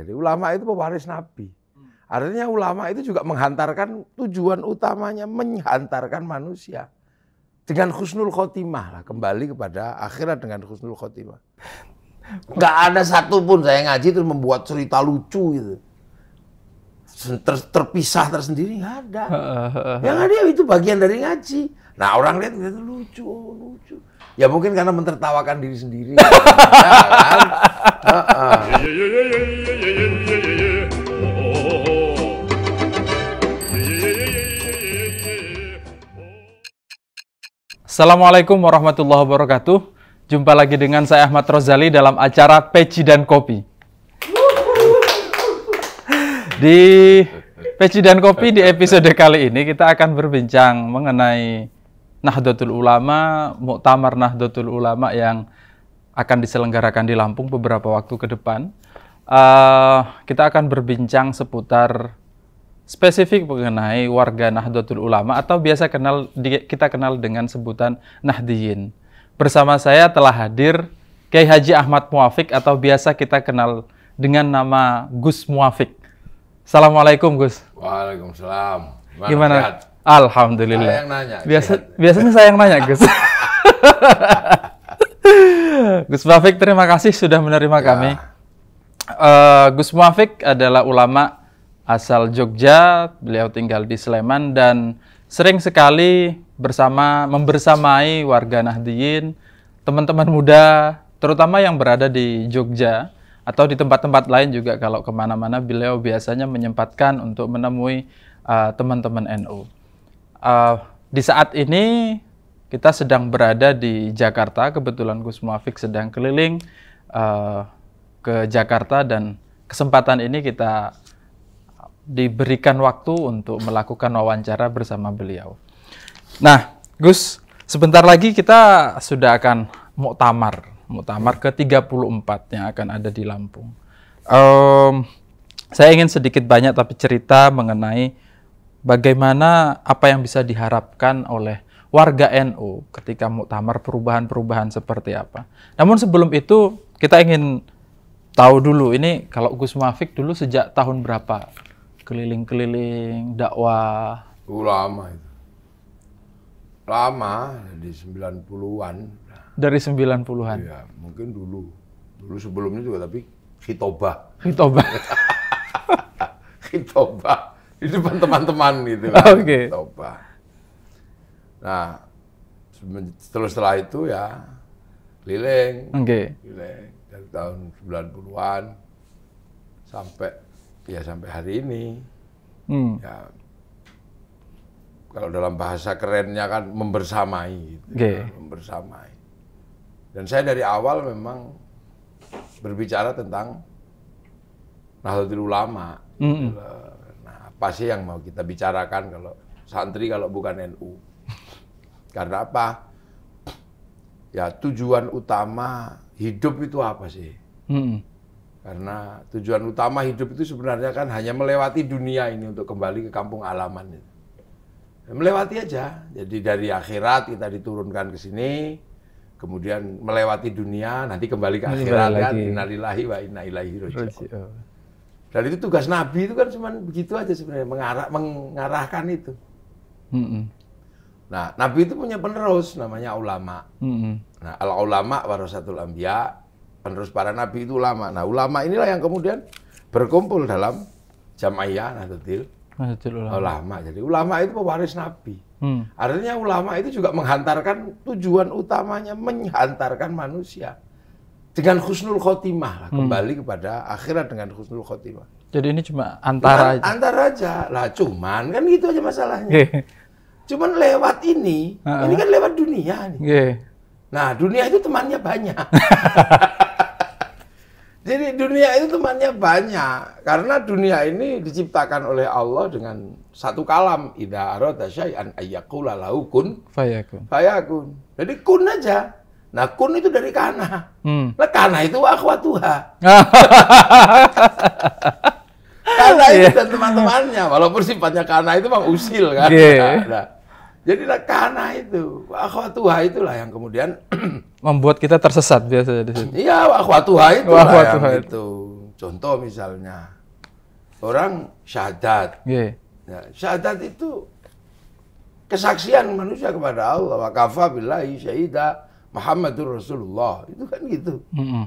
Jadi ulama itu pewaris Nabi. Hmm. Artinya ulama itu juga menghantarkan tujuan utamanya menghantarkan manusia dengan khusnul khotimah lah kembali kepada akhirat dengan khusnul khotimah. Gak ada satupun saya ngaji terus membuat cerita lucu gitu. Ter, terpisah tersendiri nggak ada. Yang ada itu bagian dari ngaji. Nah orang lihat itu lucu, oh, lucu. Ya mungkin karena mentertawakan diri sendiri. ya, kan? uh Assalamualaikum warahmatullahi wabarakatuh. Jumpa lagi dengan saya Ahmad Rozali dalam acara Peci dan Kopi. Di Peci dan Kopi di episode kali ini kita akan berbincang mengenai Nahdlatul Ulama, Muktamar Nahdlatul Ulama yang akan diselenggarakan di Lampung beberapa waktu ke depan. Uh, kita akan berbincang seputar spesifik mengenai warga Nahdlatul Ulama atau biasa kenal kita kenal dengan sebutan Nahdiyin. Bersama saya telah hadir Kiai Haji Ahmad Muafik atau biasa kita kenal dengan nama Gus Muafik. Assalamualaikum Gus. Waalaikumsalam. Gimana? Gimana? Sehat? Alhamdulillah. Saya yang nanya. Biasa, biasanya saya yang nanya Gus. Gus Muafik terima kasih sudah menerima ya. kami. Uh, Gus Muafik adalah ulama asal Jogja, beliau tinggal di Sleman dan sering sekali bersama membersamai warga Nahdiyin, teman-teman muda, terutama yang berada di Jogja atau di tempat-tempat lain juga kalau kemana-mana beliau biasanya menyempatkan untuk menemui eh, teman-teman NU. Uh, eh, di saat ini kita sedang berada di Jakarta, kebetulan Gus Muafik sedang keliling uh, ke Jakarta dan kesempatan ini kita diberikan waktu untuk melakukan wawancara bersama beliau. Nah, Gus, sebentar lagi kita sudah akan muktamar, muktamar ke-34 yang akan ada di Lampung. Um, saya ingin sedikit banyak tapi cerita mengenai bagaimana apa yang bisa diharapkan oleh warga NU NO ketika muktamar perubahan-perubahan seperti apa. Namun sebelum itu kita ingin tahu dulu ini kalau Gus Mafik dulu sejak tahun berapa keliling-keliling dakwah. ulama itu. Lama di 90-an. Dari 90-an. Iya, mungkin dulu. Dulu sebelumnya juga tapi khitobah. Khitobah. khitobah di depan teman-teman gitu Oke. Okay. Khitobah. Nah, setelah setelah itu ya keliling. Oke. Okay. Keliling dari tahun 90-an sampai ya sampai hari ini. Hmm. Ya, kalau dalam bahasa kerennya kan membersamai, gitu, okay. ya, membersamai. Dan saya dari awal memang berbicara tentang Nahdlatul Ulama. -hmm. Gitu nah, apa sih yang mau kita bicarakan kalau santri kalau bukan NU? Karena apa? Ya tujuan utama hidup itu apa sih? -hmm. Karena tujuan utama hidup itu sebenarnya kan hanya melewati dunia ini untuk kembali ke kampung alaman itu. Melewati aja. Jadi dari akhirat kita diturunkan ke sini, kemudian melewati dunia, nanti kembali ke akhirat kan. Innalillahi wa inna ilaihi oh. Dan itu tugas Nabi itu kan cuma begitu aja sebenarnya, mengarah, mengarahkan itu. Mm -mm. Nah, Nabi itu punya penerus namanya ulama. Mm -hmm. Nah, al ulama warasatul anbiya penerus para nabi itu ulama. Nah, ulama inilah yang kemudian berkumpul dalam jamaiyah Nahdlatul ulama. ulama. Jadi ulama itu pewaris nabi. Hmm. Artinya ulama itu juga menghantarkan tujuan utamanya menghantarkan manusia dengan khusnul khotimah lah, hmm. kembali kepada akhirat dengan khusnul khotimah. Jadi ini cuma antara aja. Antara aja. Lah cuman kan gitu aja masalahnya. Cuman lewat ini, uh -uh. ini kan lewat dunia nih. Nah, dunia itu temannya banyak. Jadi dunia itu temannya banyak karena dunia ini diciptakan oleh Allah dengan satu kalam ida arada syai'an ayyakula lahu kun fayakun. Fayakun. Jadi kun aja. Nah, kun itu dari kana. Hmm. Nah, kana itu akhwat tuha. kana itu iya. dan teman-temannya walaupun sifatnya kana itu memang usil kan. Yeah. Nah, nah. Jadi karena itu, Tuhan itulah yang kemudian membuat kita tersesat biasanya di situ. Iya, Tuhan itu akhwatuha itu. itu. Contoh misalnya orang syahadat. Yeah. Ya, syahadat itu kesaksian manusia kepada Allah. Wa kafa billahi syahida Muhammadur Rasulullah. Itu kan gitu. Mm -hmm.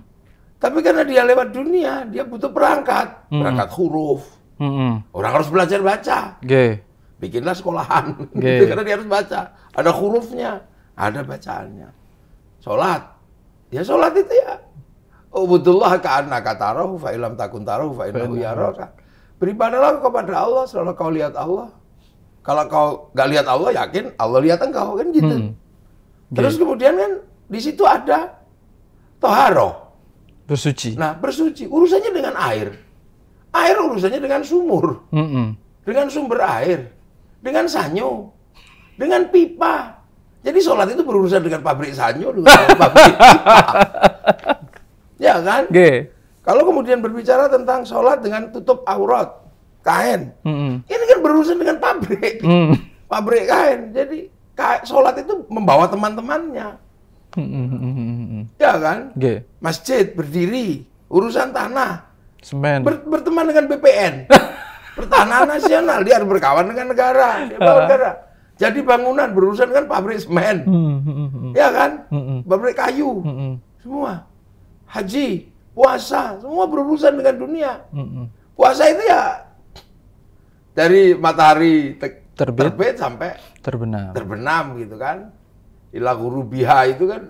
Tapi karena dia lewat dunia, dia butuh perangkat, mm -hmm. perangkat huruf. Mm -hmm. Orang harus belajar baca. Okay bikinlah sekolahan. Okay. Karena dia harus baca. Ada hurufnya, ada bacaannya. Sholat. Ya sholat itu ya. Ubudullah ka'anna katarahu fa'ilam takun fa'ilam ya yaraka. Beribadalah kepada Allah, selalu kau lihat Allah. Kalau kau gak lihat Allah, yakin Allah lihat engkau. Kan gitu. Hmm. Terus kemudian kan di situ ada toharoh. Bersuci. Nah, bersuci. Urusannya dengan air. Air urusannya dengan sumur. Mm -mm. Dengan sumber air dengan sanyo, dengan pipa. Jadi sholat itu berurusan dengan pabrik sanyo, dengan pabrik pipa. Ya kan? G. Kalau kemudian berbicara tentang sholat dengan tutup aurat, kain, mm -hmm. ini kan berurusan dengan pabrik, mm. pabrik kain. Jadi sholat itu membawa teman-temannya. Mm -hmm. Ya kan? G. Masjid berdiri, urusan tanah, semen, ber berteman dengan BPN. Pertahanan nasional, dia harus berkawan dengan negara. Dia ya, negara. Ah. Jadi bangunan berurusan kan pabrik semen, hmm, hmm, hmm, hmm ya kan, pabrik kayu, semua. Haji, puasa, semua berurusan dengan dunia. Puasa itu ya dari matahari te terbit, terbit sampai terbenam, terbenam gitu kan. ilah guru biha itu kan,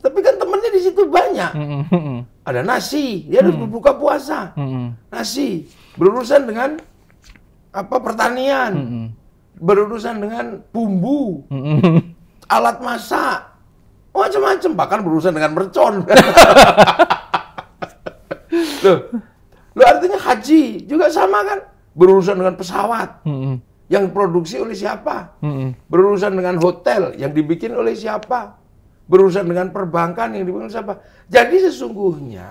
tapi kan temennya di situ banyak. Ada nasi, dia harus berbuka puasa. Nasi berurusan dengan apa pertanian, mm -hmm. berurusan dengan bumbu, mm -hmm. alat masak, macam-macam bahkan berurusan dengan mercon. Loh, Loh artinya haji juga sama kan? Berurusan dengan pesawat. Mm -hmm. Yang produksi oleh siapa? Mm -hmm. Berurusan dengan hotel yang dibikin oleh siapa? Berurusan dengan perbankan yang dibikin oleh siapa? Jadi sesungguhnya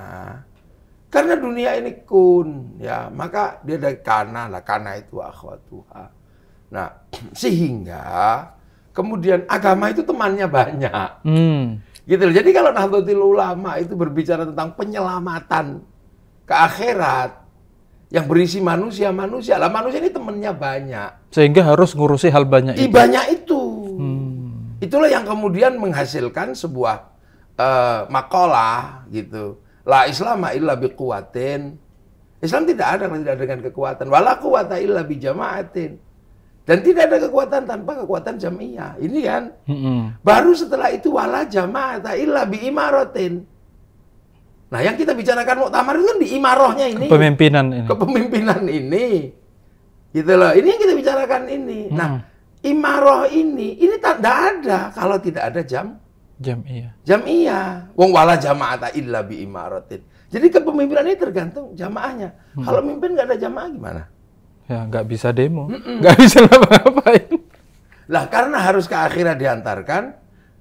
karena dunia ini kun, ya maka dia dari kana, lah kana itu akhwatuha. Nah, sehingga kemudian agama itu temannya banyak. Hmm. Gitu loh. Jadi kalau Nahdlatul Ulama itu berbicara tentang penyelamatan ke akhirat yang berisi manusia-manusia, lah manusia ini temannya banyak. Sehingga harus ngurusi hal banyak itu. Banyak itu. Hmm. Itulah yang kemudian menghasilkan sebuah uh, eh, makalah gitu La islama illa biquwatin. Islam tidak ada kalau tidak ada dengan kekuatan. Wala quwata illa jamaatin Dan tidak ada kekuatan tanpa kekuatan jamiah. Ini kan. hmm Baru setelah itu wala jama'ata illa imaratin. Nah, yang kita bicarakan muktamar itu kan di imarohnya ini. Kepemimpinan ini. Kepemimpinan ini. Gitu loh. Ini yang kita bicarakan ini. hmm Nah, imaroh ini, ini tak ada kalau tidak ada jam Jam iya, jam iya. Wong wala jama'ata illa bi imaratin. Jadi kepemimpinan ini tergantung jamaahnya. Hmm. Kalau mimpin nggak ada jamaah gimana? Ya nggak bisa demo, Mm-mm. nggak bisa apa ngapain Lah karena harus ke akhirat diantarkan,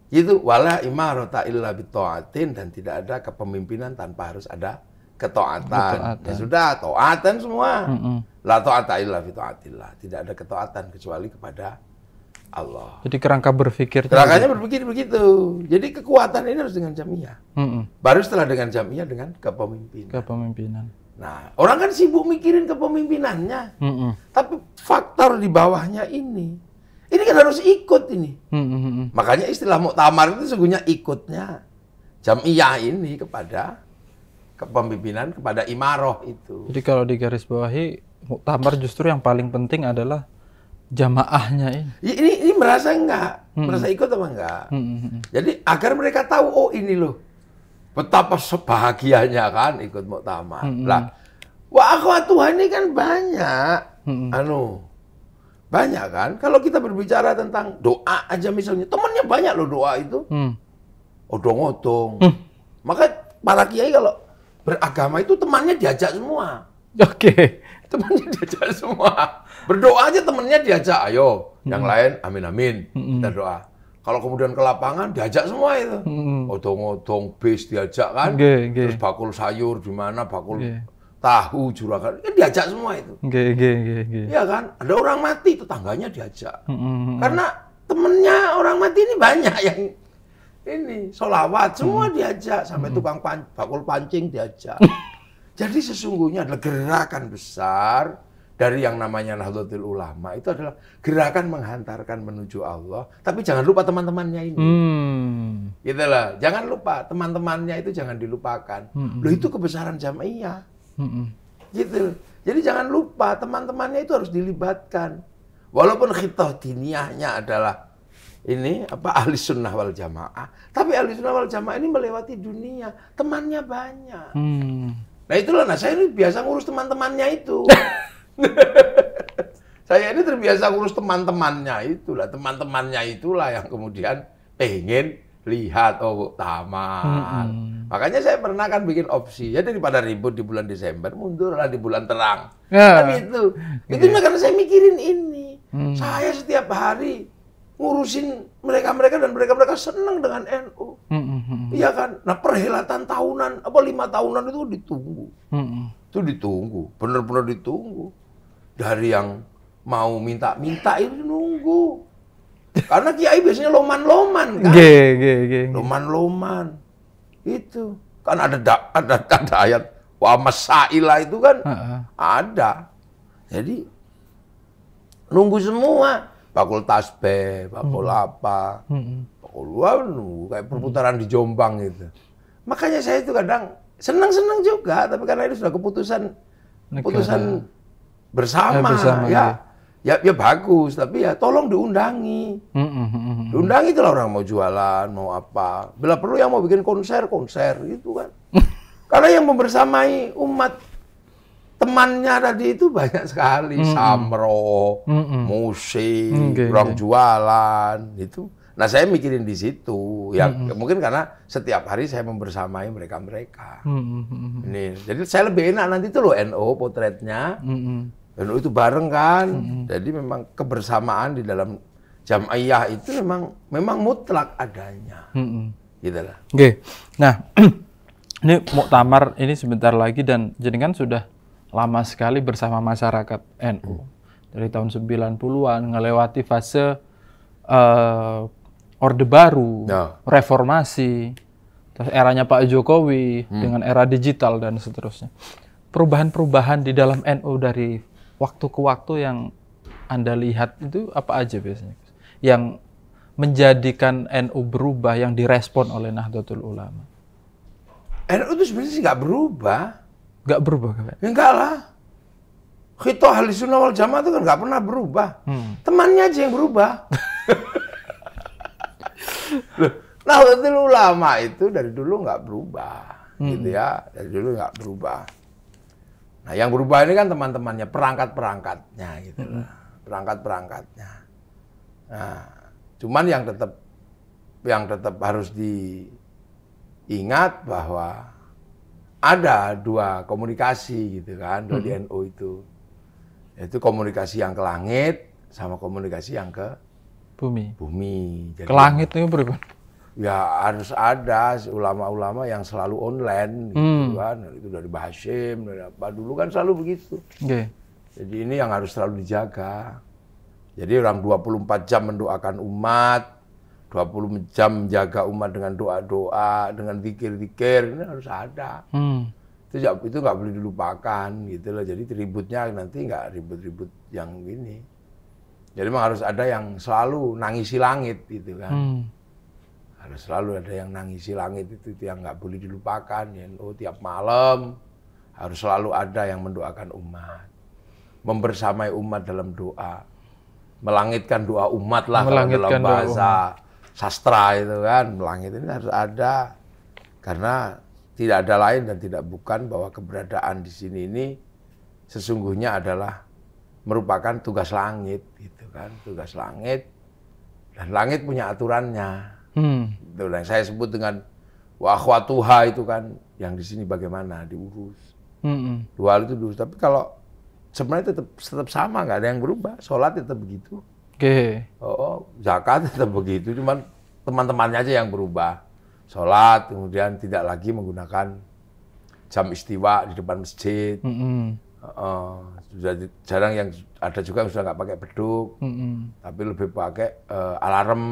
itu wala imarota illa to'atin dan tidak ada kepemimpinan tanpa harus ada ketoatan. Ya sudah, toatan semua. Mm-mm. La taata illa bitoatillah. Tidak ada ketoatan kecuali kepada Allah. Jadi kerangka berpikir. Kerangkanya berpikir begitu. Jadi kekuatan ini harus dengan jamiah. Mm -mm. Baru setelah dengan jamiah dengan kepemimpinan. Kepemimpinan. Nah, orang kan sibuk mikirin kepemimpinannya. Mm -mm. Tapi faktor di bawahnya ini. Ini kan harus ikut ini. Mm -mm. Makanya istilah muktamar itu sungguhnya ikutnya. Jamiah ini kepada kepemimpinan, kepada imaroh itu. Jadi kalau digarisbawahi, muktamar justru yang paling penting adalah jamaahnya ini. Ini, ini merasa enggak, hmm. merasa ikut apa enggak. Hmm, hmm, hmm. Jadi agar mereka tahu oh ini loh betapa sebahagianya kan ikut muktamar. Hmm. hmm. Lah, wah Tuhan ini kan banyak, hmm. anu banyak kan. Kalau kita berbicara tentang doa aja misalnya, temannya banyak loh doa itu. Hmm. Odong-odong. Hmm. Maka para kiai kalau beragama itu temannya diajak semua. Oke. Okay. Temannya diajak semua Berdoa aja temennya diajak, ayo. Hmm. Yang lain, amin amin. Hmm. Kita doa. Kalau kemudian ke lapangan diajak semua itu. Hmm. Odong-odong bis diajak kan. Okay, okay. Terus bakul sayur di mana, bakul okay. tahu juragan. Kan diajak semua itu. Okay, okay, okay, okay. Iya kan? Ada orang mati tetangganya diajak. Hmm, hmm, hmm. Karena temennya orang mati ini banyak yang ini solawat semua diajak sampai hmm. tukang pan, bakul pancing diajak. Jadi sesungguhnya adalah gerakan besar dari yang namanya Nahdlatul Ulama itu adalah gerakan menghantarkan menuju Allah. Tapi jangan lupa teman-temannya ini. Hmm. Itulah. Jangan lupa teman-temannya itu jangan dilupakan. Hmm. Loh itu kebesaran jamaah. Hmm. Gitu. Jadi jangan lupa teman-temannya itu harus dilibatkan. Walaupun khitoh diniahnya adalah ini apa ahli sunnah wal jamaah, tapi ahli sunnah wal jamaah ini melewati dunia, temannya banyak. Hmm. Nah itulah, nah saya ini biasa ngurus teman-temannya itu. saya ini terbiasa ngurus teman-temannya itulah, teman-temannya itulah yang kemudian pengen lihat oh taman. Hmm. Makanya saya pernah kan bikin opsi ya daripada ribut di bulan Desember mundurlah di bulan terang. Ya. Kan itu. Itu yeah. Iya. karena saya mikirin ini. Hmm. Saya setiap hari ngurusin mereka-mereka dan mereka-mereka senang dengan NU. Hmm. Iya kan? Nah, perhelatan tahunan apa lima tahunan itu ditunggu. Hmm. Itu ditunggu, benar-benar ditunggu. Dari yang mau minta-minta itu nunggu. Karena kiai biasanya loman-loman kan. Ge, ge, ge. Loman-loman. Itu. Kan ada da, ada, ada ayat wa masaila itu kan uh ada. Jadi nunggu semua bakul tasbih, bakul hmm. apa, hmm. bakul nunggu kayak hmm. perputaran hmm. di Jombang itu Makanya saya itu kadang senang-senang juga, tapi karena itu sudah keputusan Negara. keputusan bersama, eh, bersama ya. ya. Ya, ya bagus, tapi ya tolong diundangi. Mm -hmm. Diundangi itulah orang mau jualan, mau apa. Bila perlu yang mau bikin konser, konser gitu kan. Karena yang membersamai umat temannya tadi itu banyak sekali, mm -hmm. samro, mm -hmm. musik, mm -hmm. orang jualan, itu. Nah saya mikirin di situ, ya -hmm. mungkin karena setiap hari saya membersamai mereka-mereka. -hmm. Ini, jadi saya lebih enak nanti tuh loh NO potretnya, mm -hmm. NO itu bareng kan. -hmm. Jadi memang kebersamaan di dalam jam ayah itu memang memang mutlak adanya. Mm -hmm. Gitu lah. Oke, okay. nah ini muktamar ini sebentar lagi dan jenengan sudah lama sekali bersama masyarakat NU. Mm. Dari tahun 90-an ngelewati fase uh, Orde Baru, ya. reformasi, terus eranya Pak Jokowi hmm. dengan era digital dan seterusnya. Perubahan-perubahan di dalam NU dari waktu ke waktu yang Anda lihat itu apa aja biasanya? Yang menjadikan NU berubah yang direspon oleh Nahdlatul Ulama. NU itu sebenarnya sih nggak berubah. Nggak berubah kan? Ya, enggak lah. Khitoh ahli jamaah itu kan nggak pernah berubah. Hmm. Temannya aja yang berubah. Nahdlatul Ulama itu dari dulu nggak berubah, hmm. gitu ya. Dari dulu nggak berubah. Nah, yang berubah ini kan teman-temannya, perangkat-perangkatnya, gitu hmm. Perangkat-perangkatnya. Nah, cuman yang tetap yang tetap harus diingat bahwa ada dua komunikasi gitu kan, dua hmm. DNO itu. Yaitu komunikasi yang ke langit sama komunikasi yang ke Bumi. Bumi. Jadi, ke langit itu berapa Ya harus ada ulama-ulama yang selalu online gitu hmm. kan. Itu dari Bahasim dari apa. Dulu kan selalu begitu. Okay. Jadi ini yang harus selalu dijaga. Jadi orang 24 jam mendoakan umat, 20 jam menjaga umat dengan doa-doa, dengan zikir-zikir, ini harus ada. Hmm. Itu ya, itu nggak boleh dilupakan gitu loh. Jadi ributnya nanti nggak ribut-ribut yang ini. Jadi memang harus ada yang selalu nangisi langit gitu kan. Hmm. Harus selalu ada yang nangisi langit itu, itu yang nggak boleh dilupakan. Ya, oh, tiap malam harus selalu ada yang mendoakan umat. Membersamai umat dalam doa. Melangitkan doa umat lah melangitkan kalau dalam bahasa sastra itu kan. Melangit ini harus ada. Karena tidak ada lain dan tidak bukan bahwa keberadaan di sini ini sesungguhnya adalah merupakan tugas langit. Gitu kan tugas langit dan langit punya aturannya. Hmm. Itu yang saya sebut dengan Tuha itu kan yang di sini bagaimana diurus. Hmm. Dua hal itu dulu Tapi kalau sebenarnya tetap tetap sama nggak ada yang berubah. Sholat tetap begitu. Oke. Okay. Oh, oh, zakat tetap begitu. Cuman teman-temannya aja yang berubah. Sholat kemudian tidak lagi menggunakan jam istiwa di depan masjid. Hmm. Uh, sudah jarang yang ada juga yang sudah nggak pakai beduk, mm -hmm. tapi lebih pakai uh, alarm.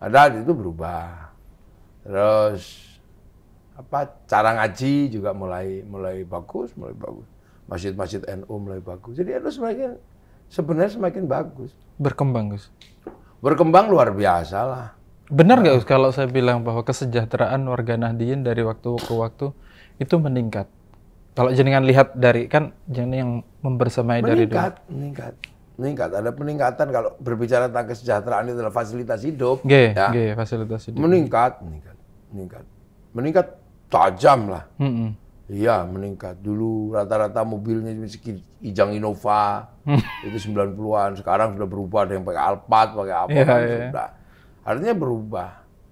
Ada itu berubah. Terus apa cara ngaji juga mulai mulai bagus, mulai bagus. Masjid-masjid NU mulai bagus. Jadi NU semakin sebenarnya semakin bagus. Berkembang, Gus. Berkembang luar biasa lah. Benar nggak nah. Gus kalau saya bilang bahwa kesejahteraan warga Nahdien dari waktu ke waktu itu meningkat? Kalau jenengan lihat dari kan jenengan yang membersamai meningkat, dari dulu. Meningkat, meningkat, ada peningkatan kalau berbicara tentang kesejahteraan itu adalah fasilitas hidup. ya. fasilitas hidup. Meningkat, meningkat, meningkat, meningkat tajam lah. Mm -hmm. Iya, meningkat. Dulu rata-rata mobilnya Ijang Innova mm. itu 90-an. Sekarang sudah berubah ada yang pakai Alphard, pakai apa yeah, kan yeah. Iya. sudah. Artinya berubah.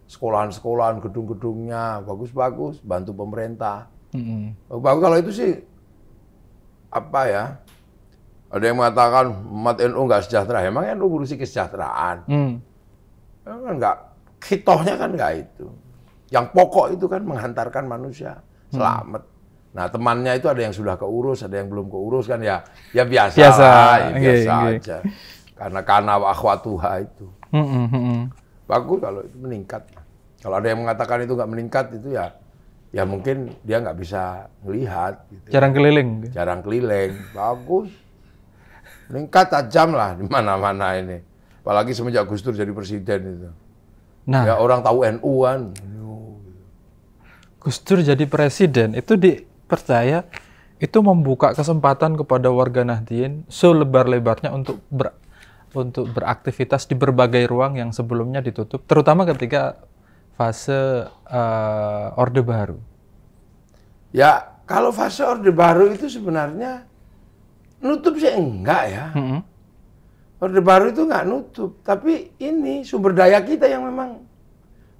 Sekolahan-sekolahan, gedung-gedungnya bagus-bagus, bantu pemerintah. Mm-hmm. Bagus oh, kalau itu sih apa ya? Ada yang mengatakan umat NU nggak sejahtera. Emang NU ngurusi kesejahteraan? Mm. Kan kitohnya kan nggak itu. Yang pokok itu kan menghantarkan manusia mm. selamat. Mm. Nah temannya itu ada yang sudah keurus, ada yang belum keurus kan ya ya biasa, biasa, lah, ya, iya, biasa okay, iya, iya. aja. Okay. Karena karena akhwatuha itu. Mm-hmm. Bagus kalau itu meningkat. Kalau ada yang mengatakan itu nggak meningkat itu ya ya mungkin dia nggak bisa melihat. Gitu. Jarang keliling. Jarang keliling. Bagus. Meningkat tajam lah di mana-mana ini. Apalagi semenjak Gus Dur jadi presiden itu. Nah, ya orang tahu NU kan. Gus Dur jadi presiden itu dipercaya itu membuka kesempatan kepada warga Nahdien selebar-lebarnya untuk ber, untuk beraktivitas di berbagai ruang yang sebelumnya ditutup, terutama ketika fase uh, Orde Baru? Ya, kalau fase Orde Baru itu sebenarnya nutup sih enggak ya. Mm -hmm. Orde Baru itu enggak nutup, tapi ini sumber daya kita yang memang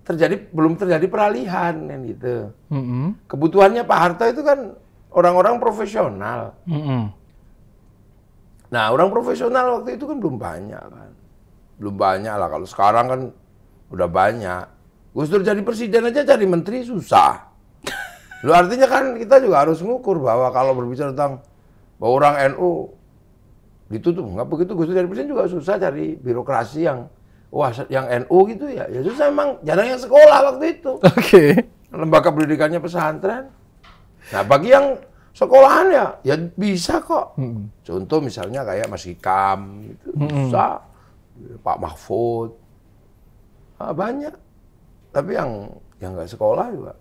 terjadi belum terjadi peralihan yang gitu. Mm -hmm. Kebutuhannya Pak Harto itu kan orang-orang profesional. Mm -hmm. Nah, orang profesional waktu itu kan belum banyak kan. Belum banyak lah kalau sekarang kan udah banyak Gus Dur jadi presiden aja jadi menteri susah. Lu artinya kan kita juga harus ngukur bahwa kalau berbicara tentang bahwa orang NU ditutup nggak begitu Gus Dur jadi presiden juga susah cari birokrasi yang wah yang NU gitu ya ya susah emang jarang yang sekolah waktu itu. Oke. Okay. Lembaga pendidikannya pesantren. Nah bagi yang sekolahan ya ya bisa kok. Hmm. Contoh misalnya kayak Mas Hikam gitu, hmm. bisa Pak Mahfud. Ah, banyak. Tapi yang yang nggak sekolah juga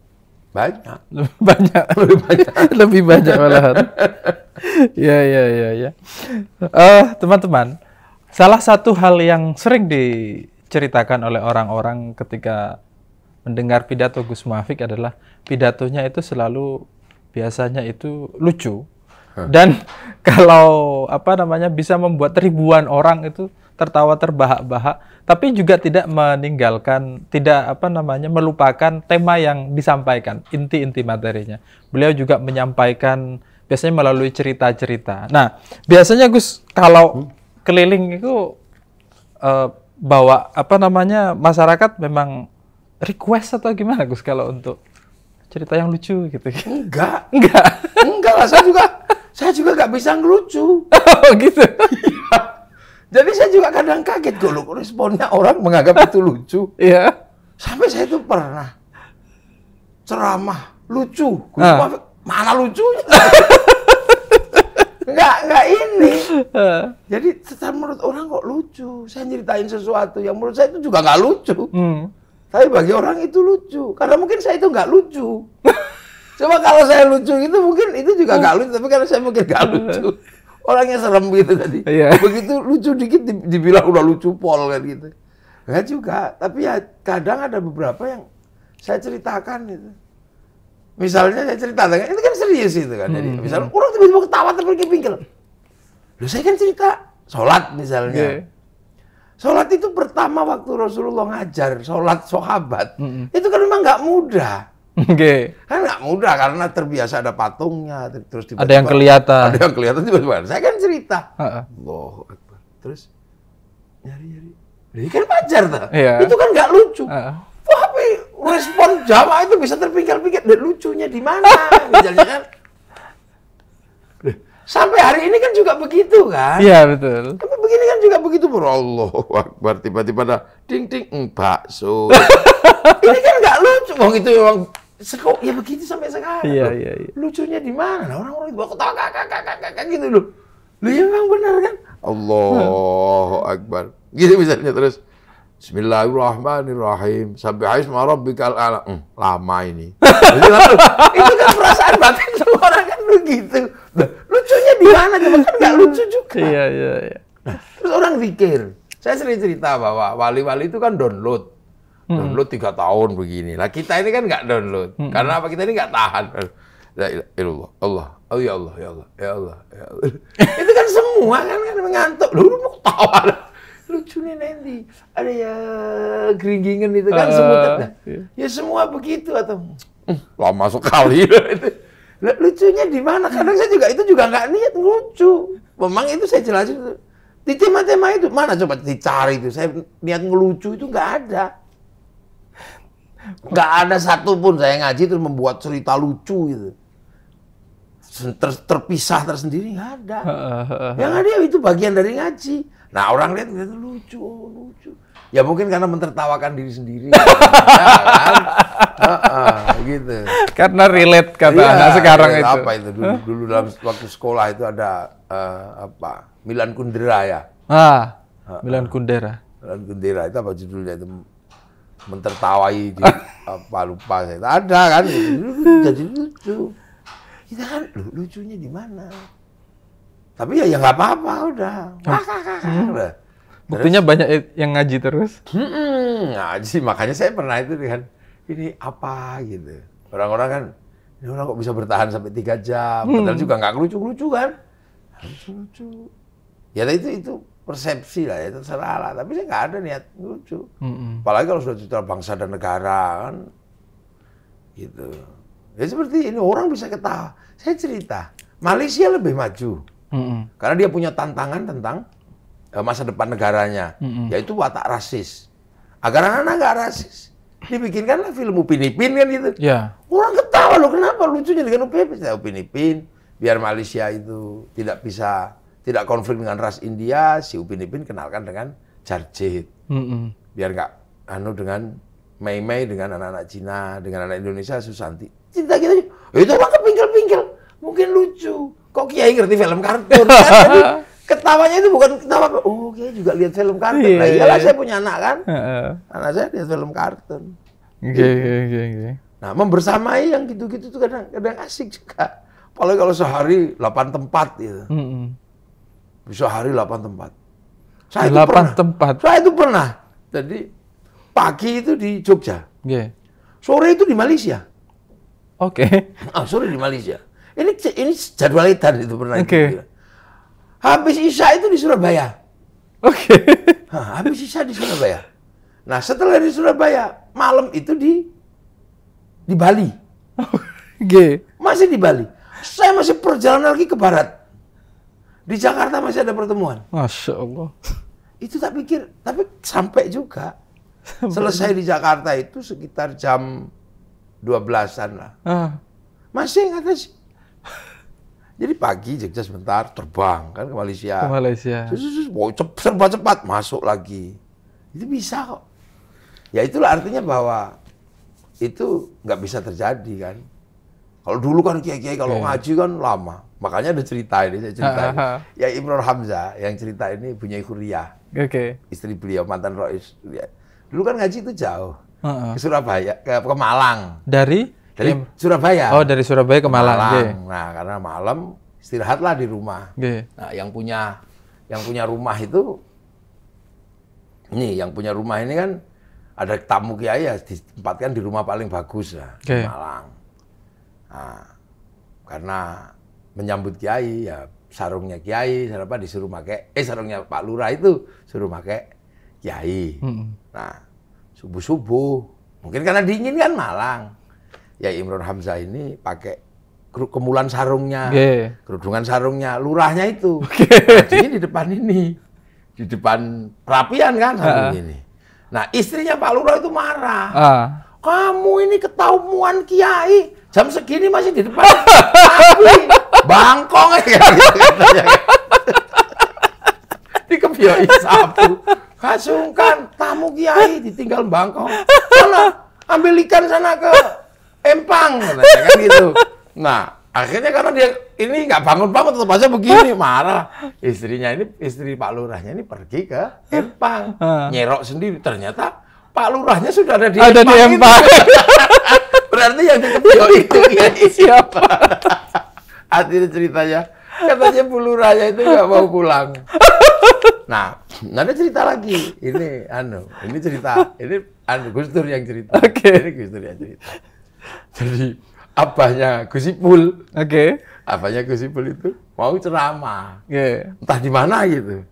banyak. lebih banyak. Lebih banyak. Lebih banyak malahan. ya ya ya ya. Uh, teman-teman, salah satu hal yang sering diceritakan oleh orang-orang ketika mendengar pidato Gus Mafik adalah pidatonya itu selalu biasanya itu lucu dan kalau apa namanya bisa membuat ribuan orang itu tertawa terbahak-bahak, tapi juga tidak meninggalkan, tidak apa namanya melupakan tema yang disampaikan, inti-inti materinya. Beliau juga menyampaikan biasanya melalui cerita-cerita. Nah, biasanya Gus kalau hmm. keliling itu uh, bawa apa namanya masyarakat memang request atau gimana Gus kalau untuk cerita yang lucu gitu? Enggak, enggak, enggak lah. Saya juga, saya juga nggak bisa ngelucu. Oh gitu. Iya. Jadi saya juga kadang kaget kalau responnya orang menganggap itu lucu. Iya. Sampai saya itu pernah ceramah lucu. Ah. mana lucunya? Enggak, enggak ini. Ah. Jadi secara menurut orang kok lucu. Saya nyeritain sesuatu yang menurut saya itu juga enggak lucu. Hmm. Tapi bagi orang itu lucu. Karena mungkin saya itu enggak lucu. Cuma kalau saya lucu itu mungkin itu juga nggak lucu. Tapi karena saya mungkin enggak lucu orangnya serem gitu tadi. Iya. Oh, begitu lucu dikit dibilang udah lucu pol kan gitu. Enggak juga, tapi ya kadang ada beberapa yang saya ceritakan gitu. Misalnya saya cerita, itu kan serius itu kan. Jadi hmm. misalnya hmm. orang tiba-tiba ketawa terpikir pinggir. Loh saya kan cerita sholat misalnya. Yeah. Sholat itu pertama waktu Rasulullah ngajar, sholat sahabat. Hmm. hmm. Itu kan memang nggak mudah Okay. Kan nggak mudah karena terbiasa ada patungnya, terus tiba-tiba ada yang kelihatan. Ada yang kelihatan tiba-tiba. Saya kan cerita. Loh, terus nyari-nyari. Ini kan wajar tuh. Yeah. Itu kan nggak lucu. Uh. Wah, tapi respon Jawa itu bisa terpikir-pikir. Dan lucunya di mana? kan. Sampai hari ini kan juga begitu kan? Iya betul. Tapi begini kan juga begitu bro. Allah Akbar tiba-tiba ada ding ding hmm, bakso. ini kan nggak lucu. Wong itu memang sekop ya begitu sampai sekarang. Iya, iya, iya. Lucunya di mana? orang-orang itu ketawa kakak kakak kakak gitu loh. Lu yang memang benar kan? Allahu Akbar. Gitu misalnya terus Bismillahirrahmanirrahim. Sampai Aisma Rabbikal A'la. Hmm, lama ini. Kan, itu kan perasaan batin semua orang kan begitu. Nah, lucunya di mana? Kan nggak lucu juga. Iya, iya, iya. terus orang pikir. Saya sering cerita bahwa wali-wali itu kan download Hmm. Download tiga tahun begini. Lah kita ini kan nggak download. Hmm. Karena apa kita ini nggak tahan. ya Allah, Allah, oh ya Allah, ya Allah, ya Allah, ya Allah. itu kan semua kan kan mengantuk. Lu mau ketawa nih nanti ada ya geringgingan itu kan uh, kan Iya. ya semua begitu atau hmm. lama sekali itu lucunya di mana kadang saya juga itu juga nggak niat lucu memang itu saya jelasin di tema-tema itu mana coba dicari itu saya niat ngelucu itu nggak ada Nggak ada satupun saya ngaji terus membuat cerita lucu gitu. Ter, terpisah tersendiri nggak ada. Yang ada itu bagian dari ngaji. Nah orang lihat itu lucu, oh, lucu. Ya mungkin karena mentertawakan diri sendiri. ya, kan? uh, uh, gitu. Karena relate kata ya, anak sekarang itu. Apa itu dulu, dulu dalam waktu sekolah itu ada uh, apa? Milan Kundera ya. Ah, Milan Kundera. Milan Kundera itu apa judulnya itu? mentertawai di apa lupa saya ada kan jadi lucu kita kan lucunya di mana tapi ya ya nggak apa-apa udah ah. hmm. buktinya terus, banyak yang ngaji terus hmm, ngaji makanya saya pernah itu kan ini apa gitu orang-orang kan ini orang kok bisa bertahan sampai tiga jam padahal hmm. juga nggak lucu lucu kan lucu lucu ya itu itu persepsi lah ya terserah lah tapi saya nggak ada niat lucu mm-hmm. apalagi kalau sudah cerita bangsa dan negara kan gitu ya seperti ini orang bisa ketawa saya cerita Malaysia lebih maju mm-hmm. karena dia punya tantangan tentang eh, masa depan negaranya mm-hmm. yaitu watak rasis agar anak-anak nggak rasis dibikinkanlah film Upin Ipin kan gitu yeah. orang ketawa loh kenapa lucunya dengan Upin Ipin biar Malaysia itu tidak bisa tidak konflik dengan ras India, si Upin Ipin kenalkan dengan Jarjit. Mm -hmm. Biar nggak anu dengan Mei Mei dengan anak-anak Cina, dengan anak Indonesia Susanti. Cinta kita eh, itu mah kepingkel-pingkel. Mungkin lucu. Kok Kiai ngerti film kartun kan? Jadi ketawanya itu bukan ketawa. Oh, Kiai juga lihat film kartun. Yeah, nah, iya, iya, iyalah yeah. saya punya anak kan. Uh. Anak saya lihat film kartun. Oke, oke, oke. Nah, membersamai yang gitu-gitu tuh kadang-kadang asik juga. Apalagi kalau sehari 8 tempat gitu. Mm -hmm bisa hari 8 tempat. Saya itu pernah, tempat. Saya itu pernah. Jadi pagi itu di Jogja. Yeah. Sore itu di Malaysia. Oke. Okay. Oh, sore di Malaysia. Ini ini jadwal edan itu pernah. Oke. Okay. Habis Isya itu di Surabaya. Oke. Okay. habis Isya di Surabaya. Nah, setelah di Surabaya, malam itu di di Bali. Oke. Okay. Masih di Bali. Saya masih perjalanan lagi ke barat. Di Jakarta masih ada pertemuan. Masya Allah. Itu tak pikir, tapi sampai juga. Selesai di Jakarta itu sekitar jam 12-an lah. Ah. Masih ingat sih. Jadi pagi Jogja sebentar terbang kan ke Malaysia. Ke Malaysia. Cepat-cepat masuk lagi. Itu bisa kok. Ya itulah artinya bahwa itu nggak bisa terjadi kan. Kalau dulu kan kiai-kiai kalau iya. ngaji kan lama. Makanya ada cerita ini, saya cerita ini. Ah, ah, ah. Ya Imron Hamzah yang cerita ini punya Kuria. Oke. Okay. Istri beliau mantan Rois. Ya. Dulu kan ngaji itu jauh. Uh -uh. Ke Surabaya, ke, ke Malang. Dari? Dari ya. Surabaya. Oh, dari Surabaya ke Malang. Malang. Okay. Nah, karena malam istirahatlah di rumah. Okay. Nah, yang punya yang punya rumah itu nih yang punya rumah ini kan ada tamu kiai ya ditempatkan di rumah paling bagus lah okay. Malang. Nah, karena menyambut kiai ya sarungnya kiai siapa disuruh pakai eh sarungnya Pak Lurah itu suruh pakai kiai. Hmm. Nah, subuh-subuh mungkin karena dingin kan Malang. Ya Imron Hamzah ini pakai kemulan sarungnya, yeah. kerudungan sarungnya, lurahnya itu. Okay. Nah, di depan ini, di depan perapian kan sarung uh. ini. Nah istrinya Pak Lurah itu marah. Uh. Kamu ini ketahuan kiai, jam segini masih di depan. Tapi bangkong ya dikepioi kan? sapu kasungkan tamu kiai ditinggal bangkong sana ambil ikan sana ke empang kan gitu nah akhirnya karena dia ini nggak bangun-bangun tetap aja begini marah istrinya ini istri Pak Lurahnya ini pergi ke empang ah. nyerok sendiri ternyata Pak Lurahnya sudah ada di ada empang, di empang. berarti yang dikepioi itu ya siapa akhirnya ceritanya katanya bulu raya itu nggak mau pulang nah ada cerita lagi ini anu ini cerita ini anu Gus Dur yang cerita oke okay. ini Gus Dur yang cerita jadi abahnya Gus Ipul oke okay. abahnya Gus Ipul itu mau ceramah okay. entah di mana gitu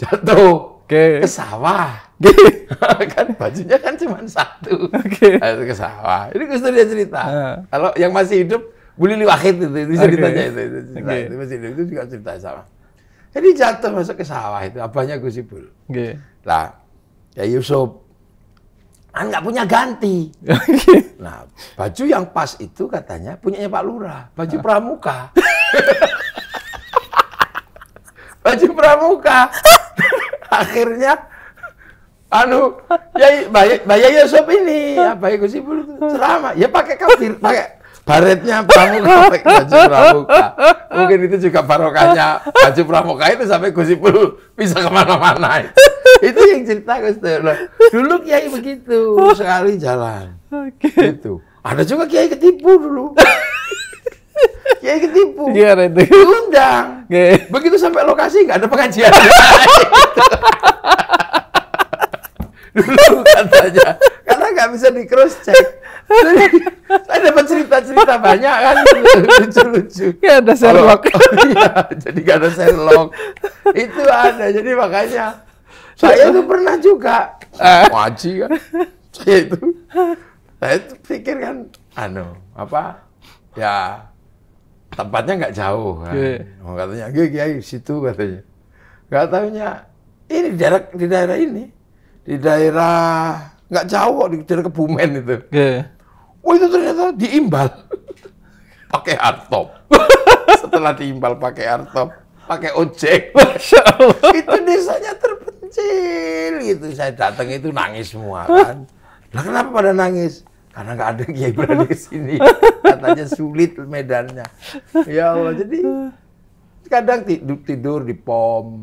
jatuh okay. ke sawah okay. kan bajunya kan cuma satu okay. Nah, ke sawah ini Gus Dur yang cerita ah. kalau yang masih hidup Bulili Wahid itu, itu bisa okay. ditanya itu. Itu, cerita, okay. itu, masih, itu juga cerita sama. Jadi jatuh masuk ke sawah itu, abahnya Gusibul. Okay. Nah, ya Yusuf, kan nggak punya ganti. nah, baju yang pas itu katanya punyanya Pak Lura ah. baju pramuka. baju pramuka. Akhirnya, anu, ya, bayi Yusuf ini, Gus Gusibul itu ceramah. Ya pakai kafir, pakai baretnya pramuka pakai baju pramuka. Mungkin itu juga barokahnya baju pramuka itu sampai Gusipul bisa kemana-mana. itu yang cerita Gus Dulu Kiai begitu, sekali jalan. Okay. Itu. Ada juga Kiai ketipu dulu. Kiai ketipu. Iya, itu. Diundang. Okay. Begitu sampai lokasi nggak ada pengajian. dulu katanya. Karena nggak bisa di cross check. saya dapat cerita-cerita banyak kan lucu-lucu. Ya ada Sherlock. Oh, iya, jadi gak ada Sherlock. Itu ada. Jadi makanya saya tuh pernah juga ngaji eh. kan. Saya itu saya tuh pikir kan anu apa ya tempatnya nggak jauh kan. Yeah. Oh, katanya, "Kiai, situ," katanya. Gak tahunya ini di daerah di daerah ini di daerah nggak jauh kok di daerah Kebumen itu. Yeah. Oh itu ternyata diimbal pakai hardtop. Setelah diimbal pakai hardtop, pakai ojek. Masya Allah. itu desanya terpencil gitu. Saya datang itu nangis semua kan. Lah kenapa pada nangis? Karena nggak ada kiai berada di sini. Katanya sulit medannya. Ya Allah. Jadi kadang tidur, tidur di pom,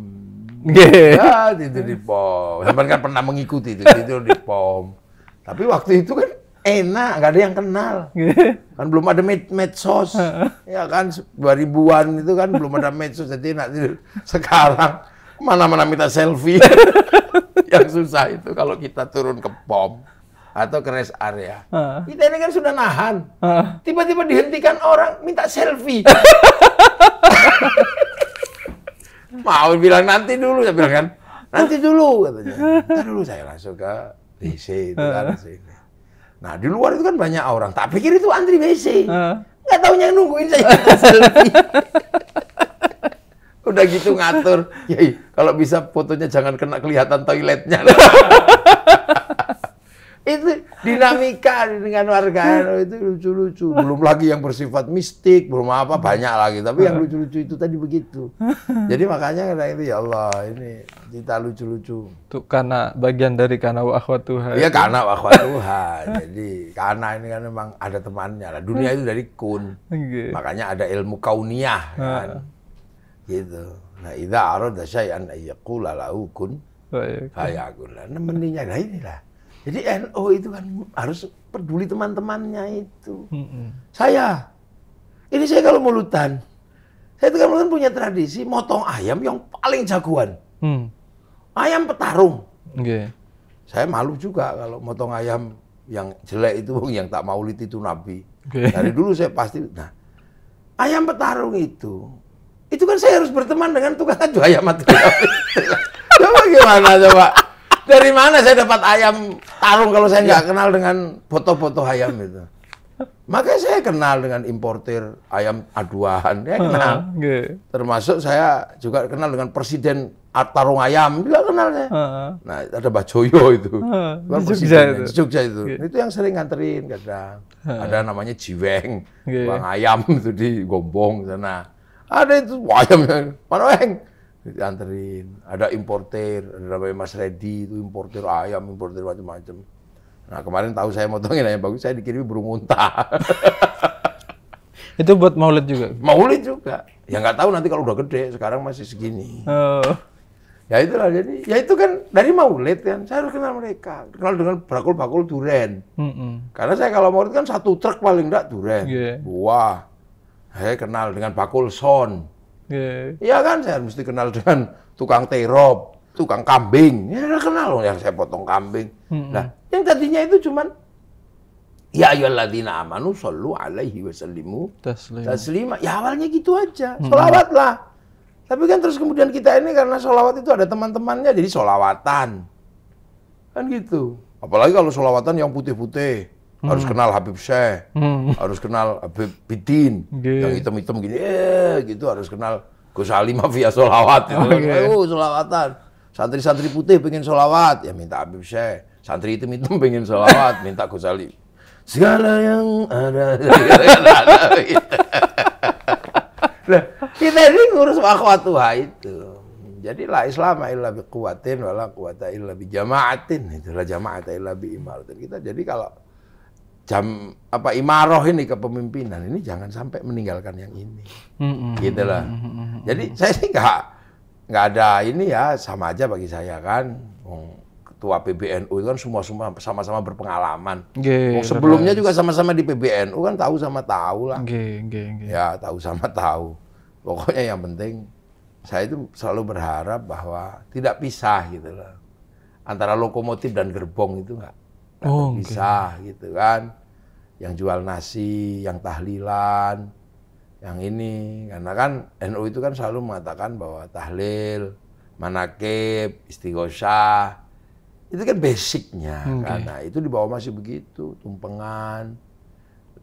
Ya, tidur di pom. Sampai kan pernah mengikuti itu, tidur di pom. Tapi waktu itu kan enak, nggak ada yang kenal. kan belum ada med medsos. ya kan, 2000-an itu kan belum ada medsos, jadi enak tidur. Sekarang mana-mana minta selfie. yang susah itu kalau kita turun ke pom atau ke rest area. Kita ini kan sudah nahan. Tiba-tiba dihentikan orang minta selfie. mau bilang nanti dulu saya bilang kan nanti dulu katanya nanti dulu saya langsung ke WC itu kan sini nah di luar itu kan banyak orang tapi kiri itu antri WC nggak tahu yang nungguin saya udah gitu ngatur ya kalau bisa fotonya jangan kena kelihatan toiletnya itu dinamika dengan warga itu lucu-lucu. Belum lagi yang bersifat mistik, belum apa banyak lagi. Tapi yang lucu-lucu itu tadi begitu. Jadi makanya kita itu ya Allah ini kita lucu-lucu. Itu karena bagian dari karena wakwa Tuhan. Iya karena wakwa Tuhan, Jadi karena ini kan memang ada temannya lah. Dunia itu dari kun. Okay. Makanya ada ilmu kauniyah ah. kan. gitu. Nah, idza arada syai'an ayyaqula lahu kun. Kayak aku lah. Nah, mendingnya nah inilah jadi NO itu kan harus peduli teman-temannya itu. hmm Saya, ini saya kalau mulutan, saya itu kan punya tradisi motong ayam yang paling jagoan. Mm. Ayam petarung. Okay. Saya malu juga kalau motong ayam yang jelek itu, yang tak mau maulid itu Nabi. Okay. Dari dulu saya pasti, nah ayam petarung itu, itu kan saya harus berteman dengan tukang aju ayam mati. coba gimana coba? Dari mana saya dapat ayam tarung kalau saya nggak iya. kenal dengan foto-foto ayam itu? Makanya saya kenal dengan importer ayam aduan, ya kenal. Uh, Termasuk saya juga kenal dengan presiden tarung ayam, juga kenal saya. nah, ada Mbak Joyo itu. Uh, di Jogja kan, itu. Di Jogja itu. Itu yang sering nganterin kadang. ada namanya Jiweng, bang ayam itu di Gombong sana. Ada itu ayam, mana weng? dianterin ada importer ada namanya Mas Redi itu importer ayam importer macam-macam nah kemarin tahu saya motongin ayam bagus saya dikirimi burung unta itu buat maulid juga maulid juga ya nggak tahu nanti kalau udah gede sekarang masih segini oh. ya itulah jadi ya itu kan dari maulid kan saya harus kenal mereka kenal dengan bakul-bakul duren mm hmm karena saya kalau maulid kan satu truk paling enggak duren yeah. buah saya kenal dengan bakul son Iya yeah. kan saya mesti kenal dengan tukang terop, tukang kambing. Ya kenal loh yang saya potong kambing. Mm-hmm. Nah, yang tadinya itu cuman Ya ayyuhalladzina amanu sallu alaihi wa sallimu taslima. Ya awalnya gitu aja. solawat Mm-hmm. Tapi kan terus kemudian kita ini karena solawat itu ada teman-temannya jadi solawatan. Kan gitu. Apalagi kalau solawatan yang putih-putih hmm. harus kenal Habib Syekh, hmm. harus kenal Habib Bidin, okay. yang hitam-hitam gini, eh, gitu harus kenal Gus Ali mafia solawat gitu. Okay. Oh, solawatan. Santri-santri putih pengen solawat, ya minta Habib Syekh. Santri hitam-hitam pengen solawat, minta Gus Ali. Segala yang ada. Nah, kita ini ngurus Tuhan itu. Jadilah Islam illa bi kuatin, wala kuwata illa bi jama'atin. Itulah jama'ata illa bi imaratin. Kita jadi kalau jam apa imaroh ini kepemimpinan ini jangan sampai meninggalkan yang ini mm-hmm. gitu lah mm-hmm. jadi saya sih nggak nggak ada ini ya sama aja bagi saya kan ketua PBNU kan semua semua sama-sama berpengalaman sebelumnya juga sama-sama di PBNU kan tahu sama tahu lah yeah, yeah, yeah. ya tahu sama tahu pokoknya yang penting saya itu selalu berharap bahwa tidak pisah gitu lah antara lokomotif dan gerbong itu nggak oh, bisa okay. gitu kan. Yang jual nasi, yang tahlilan, yang ini. Karena kan NU itu kan selalu mengatakan bahwa tahlil, manakib, istighosah, itu kan basicnya. Hmm, okay. Karena itu di bawah masih begitu, tumpengan,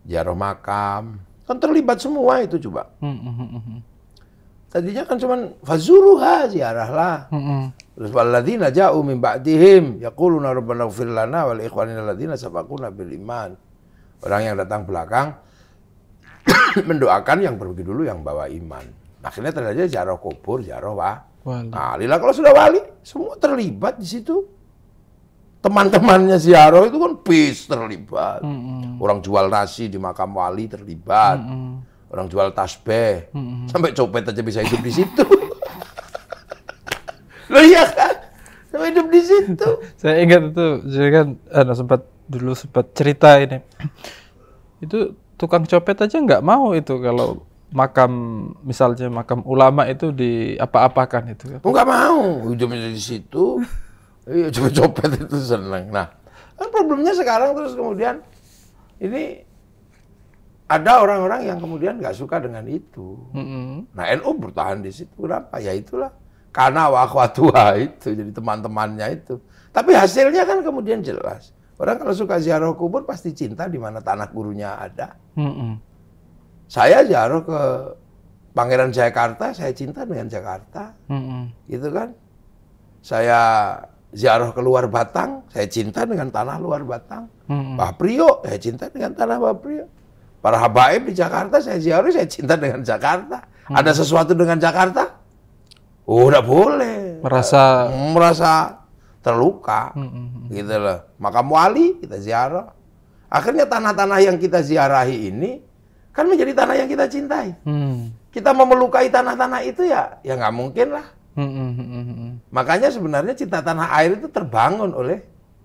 jaroh makam. Kan terlibat semua itu coba. Hmm, hmm, Tadinya kan cuman fazuruha ziarahlah. Hmm. Terus waladina ja'u min ba'dihim yaquluna rabbana ighfir lana wal ikhwanina alladziina sabaquna bil iman. Orang yang datang belakang mendoakan yang pergi dulu yang bawa iman. Akhirnya terjadi ziarah kubur, ziarah wa. Wali. Nah, kalau sudah wali, semua terlibat di situ. Teman-temannya ziarah itu kan bis terlibat. Mm -hmm. Orang jual nasi di makam wali terlibat. Mm -hmm orang jual tasbih, hmm. sampai copet aja bisa hidup di situ. Loh iya kan? Sampai hidup di situ. Saya ingat itu, jadi kan ada anu, sempat dulu sempat cerita ini. Itu tukang copet aja nggak mau itu kalau makam misalnya makam ulama itu di apa-apakan itu kan? Enggak mau, hidupnya di situ. Iya, copet itu seneng. Nah, kan problemnya sekarang terus kemudian ini ada orang-orang yang kemudian nggak suka dengan itu. Mm-hmm. Nah NU bertahan di situ berapa? Ya itulah karena tua itu jadi teman-temannya itu. Tapi hasilnya kan kemudian jelas. Orang kalau suka ziarah kubur pasti cinta di mana tanah gurunya ada. Mm-hmm. Saya ziarah ke Pangeran Jakarta, saya cinta dengan Jakarta, mm-hmm. gitu kan? Saya ziarah ke luar Batang, saya cinta dengan tanah luar Batang. Mm-hmm. saya cinta dengan tanah Bah Priok Para habaib di Jakarta, saya ziarah, saya cinta dengan Jakarta. Hmm. Ada sesuatu dengan Jakarta? Oh, udah boleh. Merasa hmm, merasa terluka, hmm. hmm, hmm. gitu loh. Maka wali kita ziarah. Akhirnya tanah-tanah yang kita ziarahi ini kan menjadi tanah yang kita cintai. Hmm. Kita memelukai tanah-tanah itu ya, ya nggak mungkin lah. Hmm. Makanya sebenarnya cinta tanah air itu terbangun oleh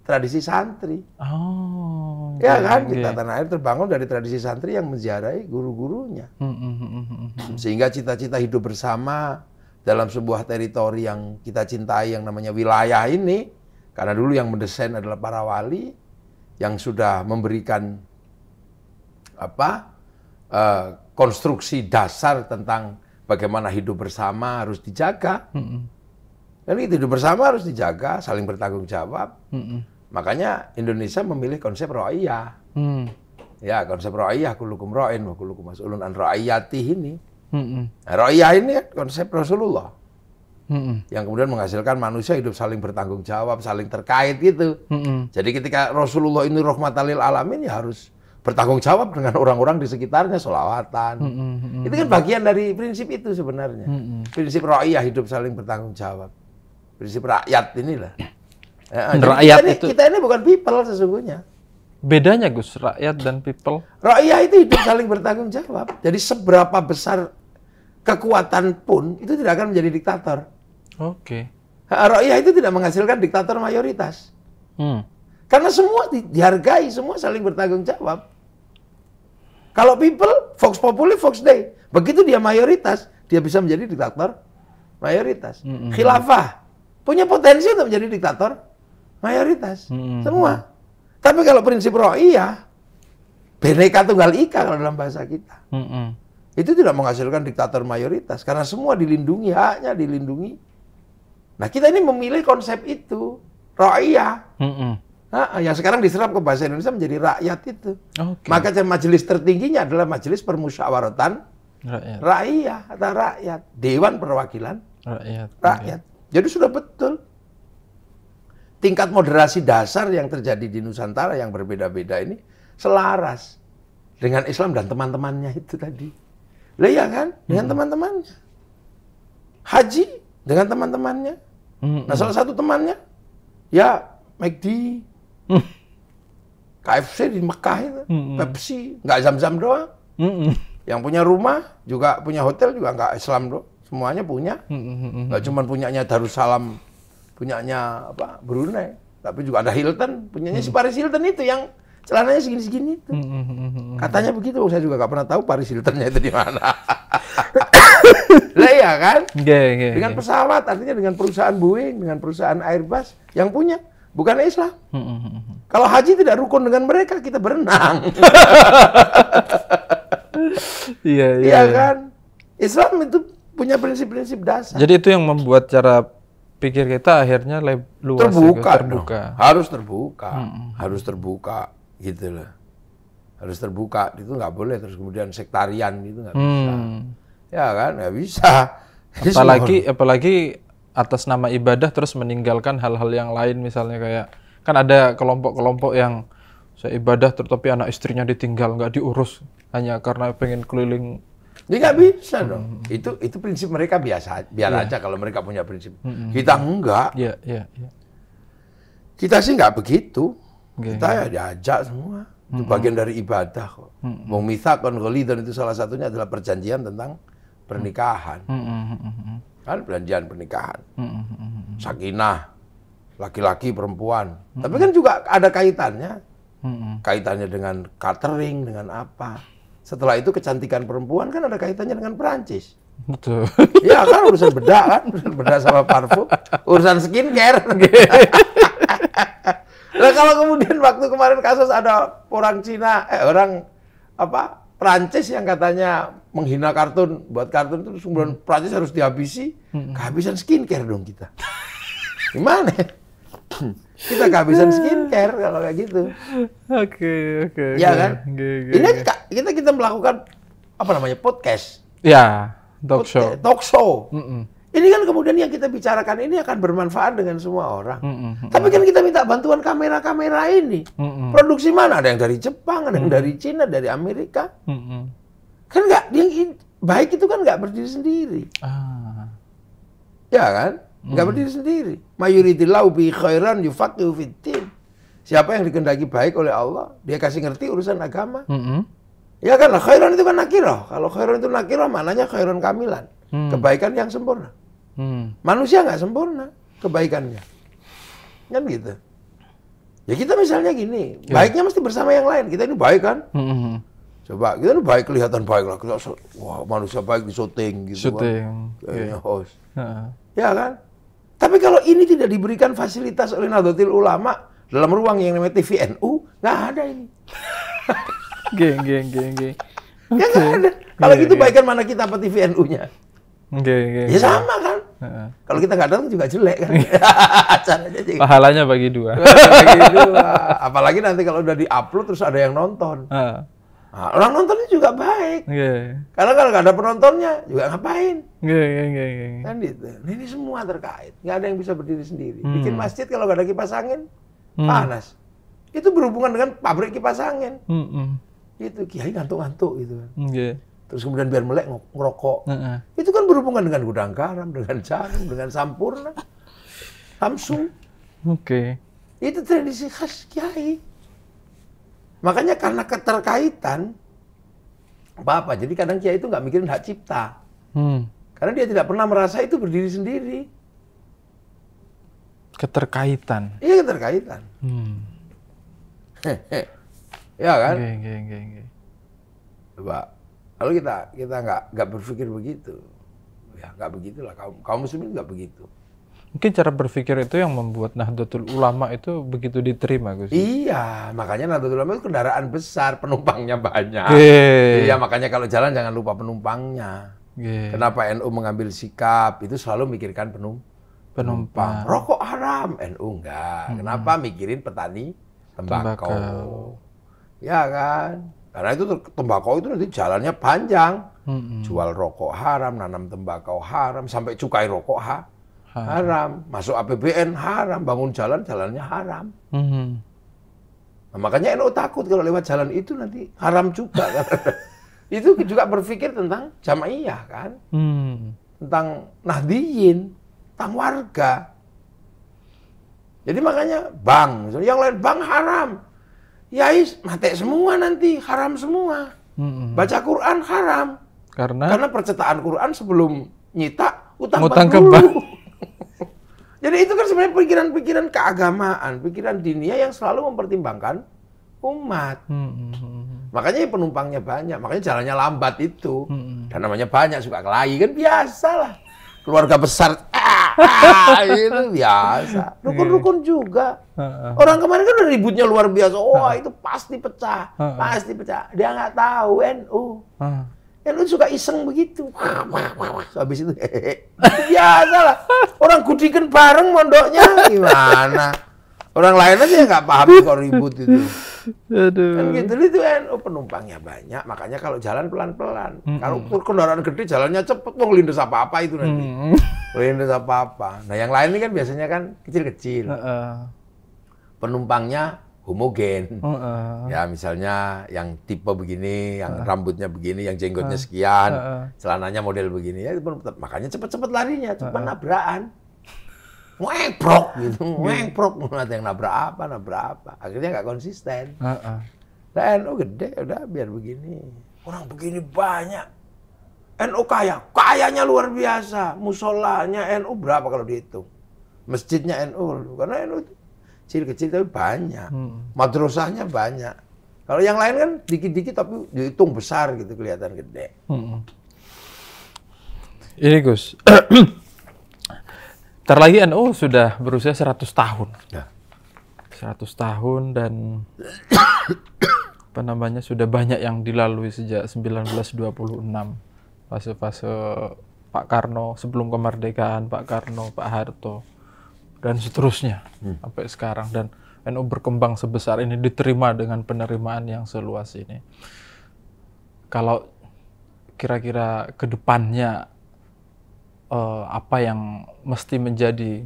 tradisi santri. Oh. Ya okay, kan, okay. kita tanah air terbangun dari tradisi santri yang menziarahi guru-gurunya. Hmm, hmm, hmm, Sehingga cita-cita hidup bersama dalam sebuah teritori yang kita cintai yang namanya wilayah ini, karena dulu yang mendesain adalah para wali yang sudah memberikan apa uh, konstruksi dasar tentang bagaimana hidup bersama harus dijaga. Mm Dan hidup bersama harus dijaga, saling bertanggung jawab. -mm. Makanya Indonesia memilih konsep ro'iyah. Hmm. Ya, konsep ro'iyah, kulukum ro'in, kulukum mas'ulun an ro'iyati ini. Hmm. Nah, ro'iyah ini konsep Rasulullah. Hmm. yang kemudian menghasilkan manusia hidup saling bertanggung jawab, saling terkait gitu. Hmm. Jadi ketika Rasulullah ini rahmatalil alamin ya harus bertanggung jawab dengan orang-orang di sekitarnya, solawatan. Hmm. Hmm. Itu kan bagian dari prinsip itu sebenarnya. Hmm. Prinsip ro'iyah hidup saling bertanggung jawab. Prinsip rakyat inilah. Ya, rakyat kita ini, itu kita ini bukan people sesungguhnya. Bedanya Gus, rakyat dan people. Rakyat itu hidup saling bertanggung jawab. Jadi seberapa besar kekuatan pun itu tidak akan menjadi diktator. Oke. Okay. Rakyat itu tidak menghasilkan diktator mayoritas. Hmm. Karena semua di, dihargai, semua saling bertanggung jawab. Kalau people, Fox Populi, Fox Day. Begitu dia mayoritas, dia bisa menjadi diktator mayoritas. Mm -hmm. Khilafah punya potensi untuk menjadi diktator mayoritas hmm. semua. Tapi kalau prinsip roh iya, Beneka tunggal ika kalau dalam bahasa kita. Hmm. Itu tidak menghasilkan diktator mayoritas karena semua dilindungi haknya dilindungi. Nah kita ini memilih konsep itu rakyat, Mm Nah, yang sekarang diserap ke bahasa Indonesia menjadi rakyat itu. Okay. Maka majelis tertingginya adalah majelis permusyawaratan rakyat. atau rakyat, dewan perwakilan rakyat. rakyat. Okay. Jadi sudah betul tingkat moderasi dasar yang terjadi di Nusantara yang berbeda-beda ini selaras dengan Islam dan teman-temannya itu tadi. Lah ya kan? Dengan hmm. teman-temannya. Haji dengan teman-temannya. Hmm. Nah, hmm. salah satu temannya ya McD. Hmm. KFC di Mekah itu, hmm, hmm. Pepsi, nggak zam-zam doang. Hmm, hmm. Yang punya rumah juga punya hotel juga nggak Islam doang. Semuanya punya. Nggak hmm. cuma punyanya Darussalam punyanya apa Brunei tapi juga ada Hilton punyanya si Paris Hilton itu yang celananya segini-segini itu hmm, hmm, hmm, katanya begitu saya juga gak pernah tahu Paris Hiltonnya itu di mana lah ya kan yeah, yeah, iya. dengan pesawat artinya dengan perusahaan Boeing dengan perusahaan Airbus yang punya bukan Islam. Hmm. Kalau haji tidak rukun dengan mereka, kita berenang. Iya, iya, iya. Iya kan? Islam itu punya prinsip-prinsip dasar. Jadi itu yang membuat cara pikir kita akhirnya luas terbuka, juga. terbuka. Dong. harus terbuka, hmm. harus terbuka gitu loh, harus terbuka itu nggak boleh terus kemudian sektarian gitu nggak hmm. bisa, ya kan nggak bisa. Apalagi apalagi atas nama ibadah terus meninggalkan hal-hal yang lain misalnya kayak kan ada kelompok-kelompok yang saya ibadah tetapi anak istrinya ditinggal nggak diurus hanya karena pengen keliling dia nggak iya. bisa dong. Hmm, hmm, hmm. Itu itu prinsip mereka biasa, biar yeah. aja kalau mereka punya prinsip. Hmm. hmm Kita enggak. Yeah, yeah, yeah. Kita sih nggak begitu. Okay. Kita ya diajak semua. Itu hmm. bagian dari ibadah kok. Hmm. Mau dan itu salah satunya adalah perjanjian tentang pernikahan. Hmm. Kan perjanjian pernikahan. Hmm. Sakinah, laki-laki, perempuan. Hmm. Tapi kan juga ada kaitannya. Hmm. Kaitannya dengan catering, dengan apa setelah itu kecantikan perempuan kan ada kaitannya dengan Perancis. Betul. Ya kan urusan bedak kan, urusan bedak sama parfum, urusan skincare. nah kalau kemudian waktu kemarin kasus ada orang Cina, eh orang apa Perancis yang katanya menghina kartun, buat kartun itu sebelum hmm. Perancis harus dihabisi, hmm. kehabisan skincare dong kita. Gimana? kita kehabisan skincare kalau kayak gitu. Oke, okay, oke. Okay, ya kan? Okay, okay, Ini okay. kita kita melakukan apa namanya? podcast. Ya, talk show. talk show. Mm -mm. Ini kan kemudian yang kita bicarakan ini akan bermanfaat dengan semua orang. Mm -mm. Tapi kan kita minta bantuan kamera-kamera ini. Mm -mm. Produksi mana? Ada yang dari Jepang, ada yang mm -mm. dari Cina, dari Amerika. Mm -mm. Kan nggak baik itu kan nggak berdiri sendiri. Ah. Ya kan? Enggak hmm. berdiri sendiri. Mayuridillahu bi khairan yufaqihu fitin. Siapa yang dikendaki baik oleh Allah, dia kasih ngerti urusan agama. Hmm. Ya kan, khairan itu kan nakiroh. Kalau khairan itu nakiroh, mananya khairan kamilan. Hmm. Kebaikan yang sempurna. Hmm. Manusia nggak sempurna kebaikannya. Kan gitu. Ya kita misalnya gini, ya. baiknya mesti bersama yang lain. Kita ini baik kan? Hmm. Coba kita ini baik kelihatan baik lah. Kita, wah manusia baik di syuting gitu. Kan. Syuting. Kan. Kayaknya yeah. host. Ya kan? Tapi kalau ini tidak diberikan fasilitas oleh Nahdlatul Ulama dalam ruang yang namanya TVNU, nggak ada ini. geng, geng, geng, geng. Ya nggak ada. Kalau iya, gitu yeah. baikkan mana kita apa TVNU-nya? Okay, okay, ya sama kan. Uh-huh. Kalau kita nggak datang juga jelek kan. Iya. Caranya juga. Pahalanya bagi dua. bagi dua. Apalagi nanti kalau udah di-upload terus ada yang nonton. Uh. Nah, orang nontonnya juga baik. Yeah. Karena kalau nggak ada penontonnya juga ngapain? Yeah, yeah, yeah, yeah. Iya. Kan gitu. Nah, ini semua terkait. Nggak ada yang bisa berdiri sendiri. Hmm. Bikin masjid kalau nggak ada kipas angin hmm. panas. Itu berhubungan dengan pabrik kipas angin. Hmm, hmm. Itu kiai ngantuk-ngantuk gitu. Kan. Hmm, yeah. Terus kemudian biar melek ngerokok. Uh -uh. Itu kan berhubungan dengan gudang karam, dengan jarum, dengan sampurna, samsung. Oke. Okay. Itu tradisi khas kiai. Makanya karena keterkaitan, apa-apa. Jadi kadang Kiai itu nggak mikirin hak cipta. Hmm. Karena dia tidak pernah merasa itu berdiri sendiri. Keterkaitan? Iya, keterkaitan. Hmm. ya kan? Gak, gak, gak, gak. Coba, kalau kita kita nggak nggak berpikir begitu, ya nggak begitulah kaum kaum muslimin nggak begitu. Mungkin cara berpikir itu yang membuat Nahdlatul Ulama itu begitu diterima, Gus. Iya, makanya Nahdlatul Ulama itu kendaraan besar, penumpangnya banyak. Iya, makanya kalau jalan jangan lupa penumpangnya. Kenapa NU mengambil sikap itu selalu mikirkan penum penumpang. penumpang. Rokok haram, NU enggak. Hmm. Kenapa mikirin petani tembakau. tembakau. Ya kan? Karena itu tembakau itu nanti jalannya panjang. Hmm. Jual rokok haram, nanam tembakau haram, sampai cukai rokok haram haram. haram. Masuk APBN haram, bangun jalan jalannya haram. Mm -hmm. nah, makanya NU takut kalau lewat jalan itu nanti haram juga. kan? itu juga berpikir tentang jamaiyah kan, mm. tentang nahdiyin, tentang warga. Jadi makanya bang yang lain bang haram. Yais mati semua nanti, haram semua. -hmm. Baca Quran haram. Karena? Karena percetakan Quran sebelum nyita utang, utang ke bank. Jadi itu kan sebenarnya pikiran-pikiran keagamaan, pikiran dunia yang selalu mempertimbangkan umat. Hmm, hmm, hmm. hmm, hmm. Makanya penumpangnya banyak, makanya jalannya lambat itu. Hmm. hmm. Dan namanya banyak suka kelahi kan lah. Keluarga besar ah, ah, itu biasa. Rukun-rukun juga. Orang kemarin kan ributnya luar biasa. Wah, oh, itu pasti pecah. Pasti pecah. Dia nggak tahu NU. Eh lu suka iseng begitu. Wah, wah, wah, wah. Habis itu Biasa lah. Orang kudikan bareng mondoknya. Gimana? Orang lain aja nggak paham kok ribut itu. Aduh. Kan gitu itu kan oh, penumpangnya banyak, makanya kalau jalan pelan-pelan. Mm -hmm. Kalau kendaraan gede jalannya cepet, mau lindes apa-apa itu nanti. Mm -hmm. Lindes apa-apa. Nah yang lain ini kan biasanya kan kecil-kecil. Uh -uh. Penumpangnya homogen. Uh, uh. Ya misalnya yang tipe begini, yang uh. rambutnya begini, yang jenggotnya sekian, uh, uh. celananya model begini. Ya makanya cepet-cepet larinya, cepet uh, uh. nabrakan. Ngeprok gitu, iya. ngeprok. Ada yang nabrak apa, nabrak apa. Akhirnya nggak konsisten. Uh, uh. Nah, NU gede, udah biar begini. Orang begini banyak. NU kaya, kayanya luar biasa. Musolanya NU berapa kalau dihitung? Masjidnya NU, karena NU kecil-kecil tapi banyak. Hmm. Madrasahnya banyak. Kalau yang lain kan dikit-dikit tapi dihitung besar gitu kelihatan gede. Hmm. Ini Gus, terlagi lagi NU sudah berusia 100 tahun. Ya. 100 tahun dan apa namanya sudah banyak yang dilalui sejak 1926 fase-fase Pak Karno sebelum kemerdekaan Pak Karno Pak Harto dan seterusnya hmm. sampai sekarang dan NU berkembang sebesar ini diterima dengan penerimaan yang seluas ini. Kalau kira-kira kedepannya uh, eh, apa yang mesti menjadi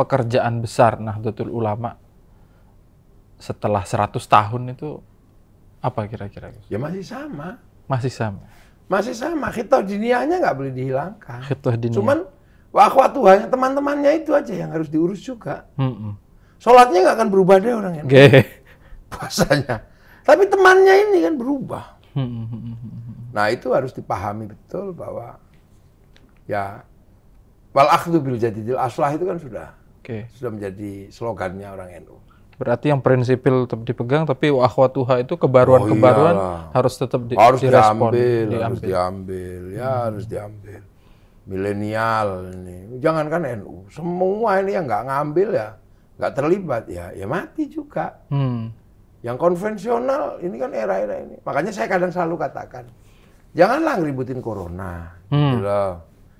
pekerjaan besar Nahdlatul Ulama setelah 100 tahun itu apa kira-kira? Ya masih sama. Masih sama. Masih sama. kita diniannya nggak boleh dihilangkan. Kita Cuman Wa Tuhan, teman-temannya itu aja yang harus diurus juga. -mm. Sholatnya nggak akan berubah deh orang yang okay. puasanya. Tapi temannya ini kan berubah. Nah itu harus dipahami betul bahwa ya wal akhdu bil jadidil aslah itu kan sudah okay. sudah menjadi slogannya orang NU. Berarti yang prinsipil tetap dipegang, tapi Tuhan itu kebaruan-kebaruan oh, kebaruan iya. harus tetap di, harus direspon, diambil, diambil, harus diambil, ya hmm. harus diambil milenial ini. Jangankan NU, semua ini yang nggak ngambil ya, nggak terlibat ya, ya mati juga. Hmm. Yang konvensional ini kan era-era ini. Makanya saya kadang selalu katakan, janganlah ngeributin corona. Gitu hmm. Gitu loh.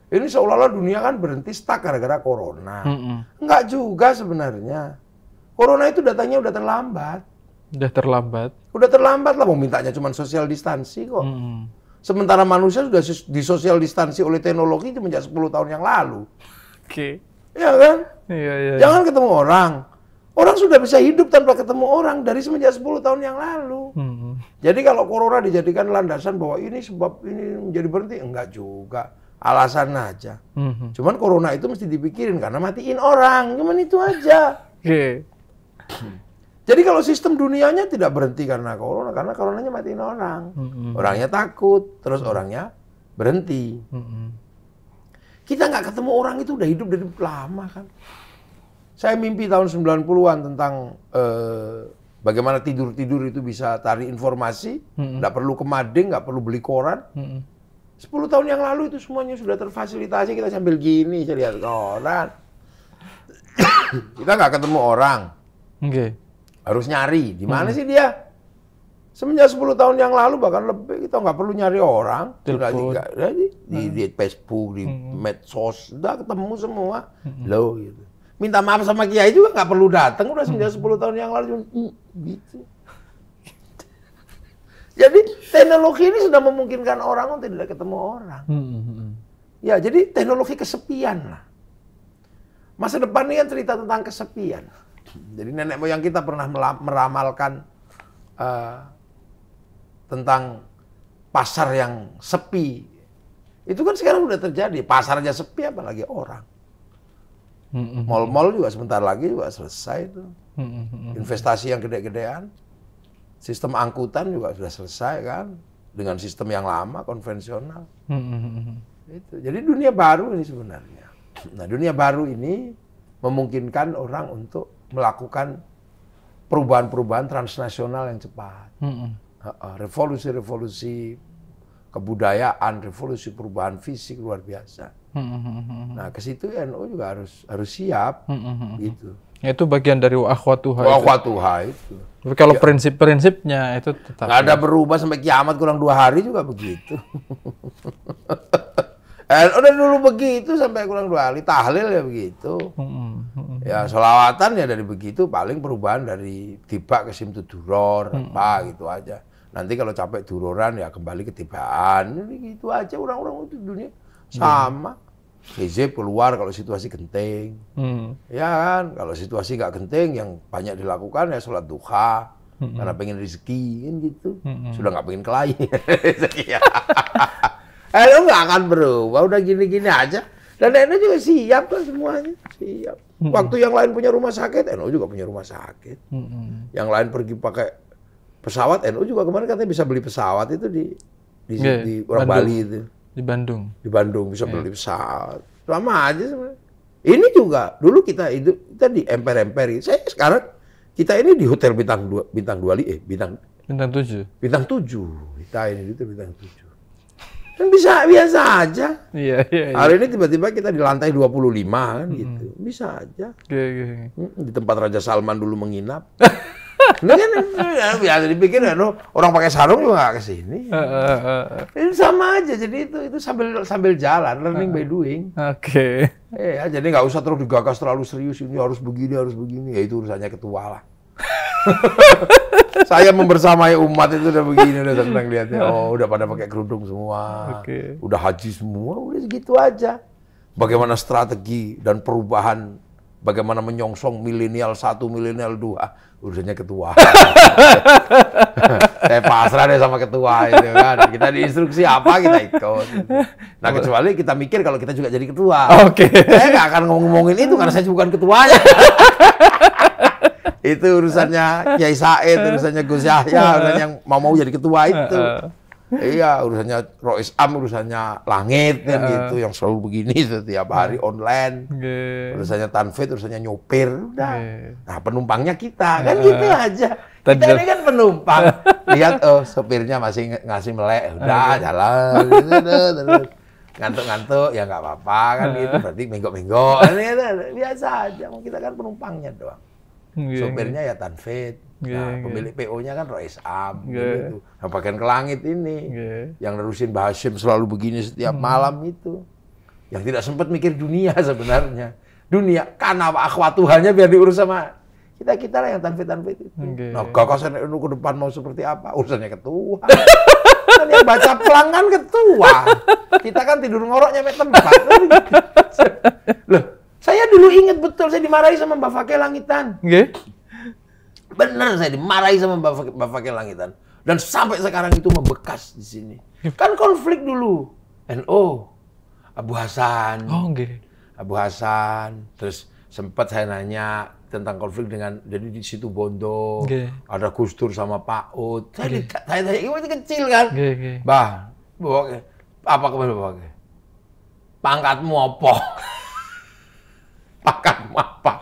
Ini seolah-olah dunia kan berhenti stuck gara-gara corona. Hmm. juga sebenarnya. Corona itu datangnya udah terlambat. Udah terlambat. Udah terlambat lah mau mintanya cuma social distancing kok. Hmm. Sementara manusia sudah disosial distansi oleh teknologi semenjak 10 tahun yang lalu. Oke. Okay. Ya kan? Iya, iya. iya. Jangan iya. ketemu orang. Orang sudah bisa hidup tanpa ketemu orang dari semenjak 10 tahun yang lalu. Hmm. Jadi kalau corona dijadikan landasan bahwa ini sebab ini menjadi berhenti, enggak juga. Alasan aja. Hmm. Cuman corona itu mesti dipikirin karena matiin orang. Cuman itu aja. Oke. Okay. Jadi kalau sistem dunianya tidak berhenti karena corona, karena coronanya matiin orang. Mm-hmm. Orangnya takut, terus orangnya berhenti. Mm-hmm. Kita nggak ketemu orang itu udah hidup dari lama kan. Saya mimpi tahun 90-an tentang eh, bagaimana tidur-tidur itu bisa tarik informasi, nggak mm-hmm. perlu kemading, nggak perlu beli koran. Mm-hmm. 10 tahun yang lalu itu semuanya sudah terfasilitasi, kita sambil gini, saya lihat koran. kita nggak ketemu orang. Okay harus nyari. Di mana hmm. sih dia? Semenjak 10 tahun yang lalu bahkan lebih kita nggak perlu nyari orang, sudah ya, di, di, di, hmm. di Facebook, di hmm. medsos, sudah ketemu semua. Hmm. Loh gitu. Minta maaf sama kiai juga nggak perlu datang, udah semenjak hmm. 10 tahun yang lalu gitu. Jadi teknologi ini sudah memungkinkan orang untuk tidak ketemu orang. Hmm, hmm, hmm. Ya, jadi teknologi kesepian lah. Masa depan ini kan cerita tentang kesepian. Jadi nenek moyang kita pernah meramalkan uh, tentang pasar yang sepi. Itu kan sekarang sudah terjadi. Pasar aja sepi apalagi orang. Mall-mall juga sebentar lagi juga selesai itu. Investasi yang gede-gedean. Sistem angkutan juga sudah selesai kan. Dengan sistem yang lama, konvensional. itu. Jadi dunia baru ini sebenarnya. Nah dunia baru ini memungkinkan orang untuk melakukan perubahan-perubahan transnasional yang cepat. Revolusi-revolusi kebudayaan, revolusi perubahan fisik luar biasa. Nah, ke situ NU juga harus harus siap gitu. Itu bagian dari akhwatuha. Akhwatuha itu. itu. Kalau ya. prinsip-prinsipnya itu tetap. Tidak ada ya. berubah sampai kiamat kurang dua hari juga begitu. eh udah dulu begitu sampai kurang dua kali tahlil ya begitu. ya selawatan ya dari begitu paling perubahan dari tiba ke simtu duror apa gitu aja. Nanti kalau capek duroran ya kembali ke tibaan. Gitu aja orang-orang itu dunia sama. Hizib keluar kalau situasi genting. Hmm. Ya kan, kalau situasi nggak genting yang banyak dilakukan ya sholat duha. Hmm. Karena pengen rezeki kan gitu. Hmm. Sudah nggak pengen kelahi. Eh, lu nggak akan berubah, udah gini-gini aja. Dan Eno juga siap lah semuanya, siap. Waktu yang lain punya rumah sakit, Eno juga punya rumah sakit. Hmm. Yang lain pergi pakai pesawat, Eno juga kemarin katanya bisa beli pesawat itu di di, yeah, di orang Bandung. Bali itu. Di Bandung. Di Bandung bisa iya. beli pesawat. Lama aja sebenarnya. Ini juga dulu kita itu kita di emper-emperi. Saya sekarang kita ini di hotel bintang dua bintang dua li eh bintang bintang tujuh bintang tujuh kita ini itu bintang tujuh Kan bisa biasa aja. Iya, iya, iya. Hari ini tiba-tiba kita di lantai 25 kan hmm. gitu. Bisa aja. Iya, iya, iya. Di tempat Raja Salman dulu menginap. Ini kan ya, biasa dipikir kan orang pakai sarung lu nggak kesini. Uh, uh, uh, Ini sama aja jadi itu itu sambil sambil jalan learning uh, by eh, eh. doing. Oke. Okay. Eh, ya, jadi nggak usah terus digagas terlalu serius ini harus begini harus begini ya itu urusannya ketua lah. saya membersamai umat itu udah begini udah senang lihatnya. Iya. Oh, udah pada pakai kerudung semua. Okay. Udah haji semua, udah segitu aja. Bagaimana strategi dan perubahan bagaimana menyongsong milenial satu, milenial dua, urusannya ketua. Saya pasrah deh sama ketua itu kan. Kita diinstruksi apa kita ikut. Nah kecuali kita mikir kalau kita juga jadi ketua. Oke. Okay. Saya nggak akan ngomong-ngomongin itu karena saya bukan ketuanya. itu urusannya Kiai Said, urusannya Gus Yahya, urusannya yang mau mau jadi ketua itu. Iya, urusannya Rois Am, urusannya Langit kan gitu, yang selalu begini setiap hari online. Urusannya Tanfit, urusannya nyopir, udah. Nah penumpangnya kita kan gitu aja. Kita ini kan penumpang. Lihat, oh sopirnya masih ngasih melek, udah jalan. Gitu, gitu, gitu. ngantuk-ngantuk ya nggak apa-apa kan gitu. Berarti minggok-minggok, minggok biasa aja. Kita kan penumpangnya doang yeah, sopirnya iya. ya Tanfit iya, nah, iya. pemilik PO-nya kan Rois Am yeah. Gitu. nah, pakaian ke langit ini yeah. yang nerusin Bahasim selalu begini setiap mm. malam itu yang tidak sempat mikir dunia sebenarnya dunia karena Tuhannya biar diurus sama kita kita lah yang tanfit tanfit itu. Okay. Nah gagasan itu ke depan mau seperti apa urusannya ketua. kan yang baca pelanggan ketua. Kita kan tidur ngoroknya sampai tempat. Loh, saya dulu ingat betul saya dimarahi sama Mbak Fakir Langitan. Okay. Bener saya dimarahi sama Mbak Fakir Langitan. Dan sampai sekarang itu membekas di sini. Iya. Kan konflik dulu. NO, Abu Hasan. Oh, okay. Abu Hasan. Terus sempat saya nanya tentang konflik dengan jadi di situ Bondo, okay. ada kustur sama Pak Ut. Saya okay. ditanya tanya itu kecil kan. Okay, okay. Bah, bawa apa kemana bawa? Pangkatmu apa? makan apa?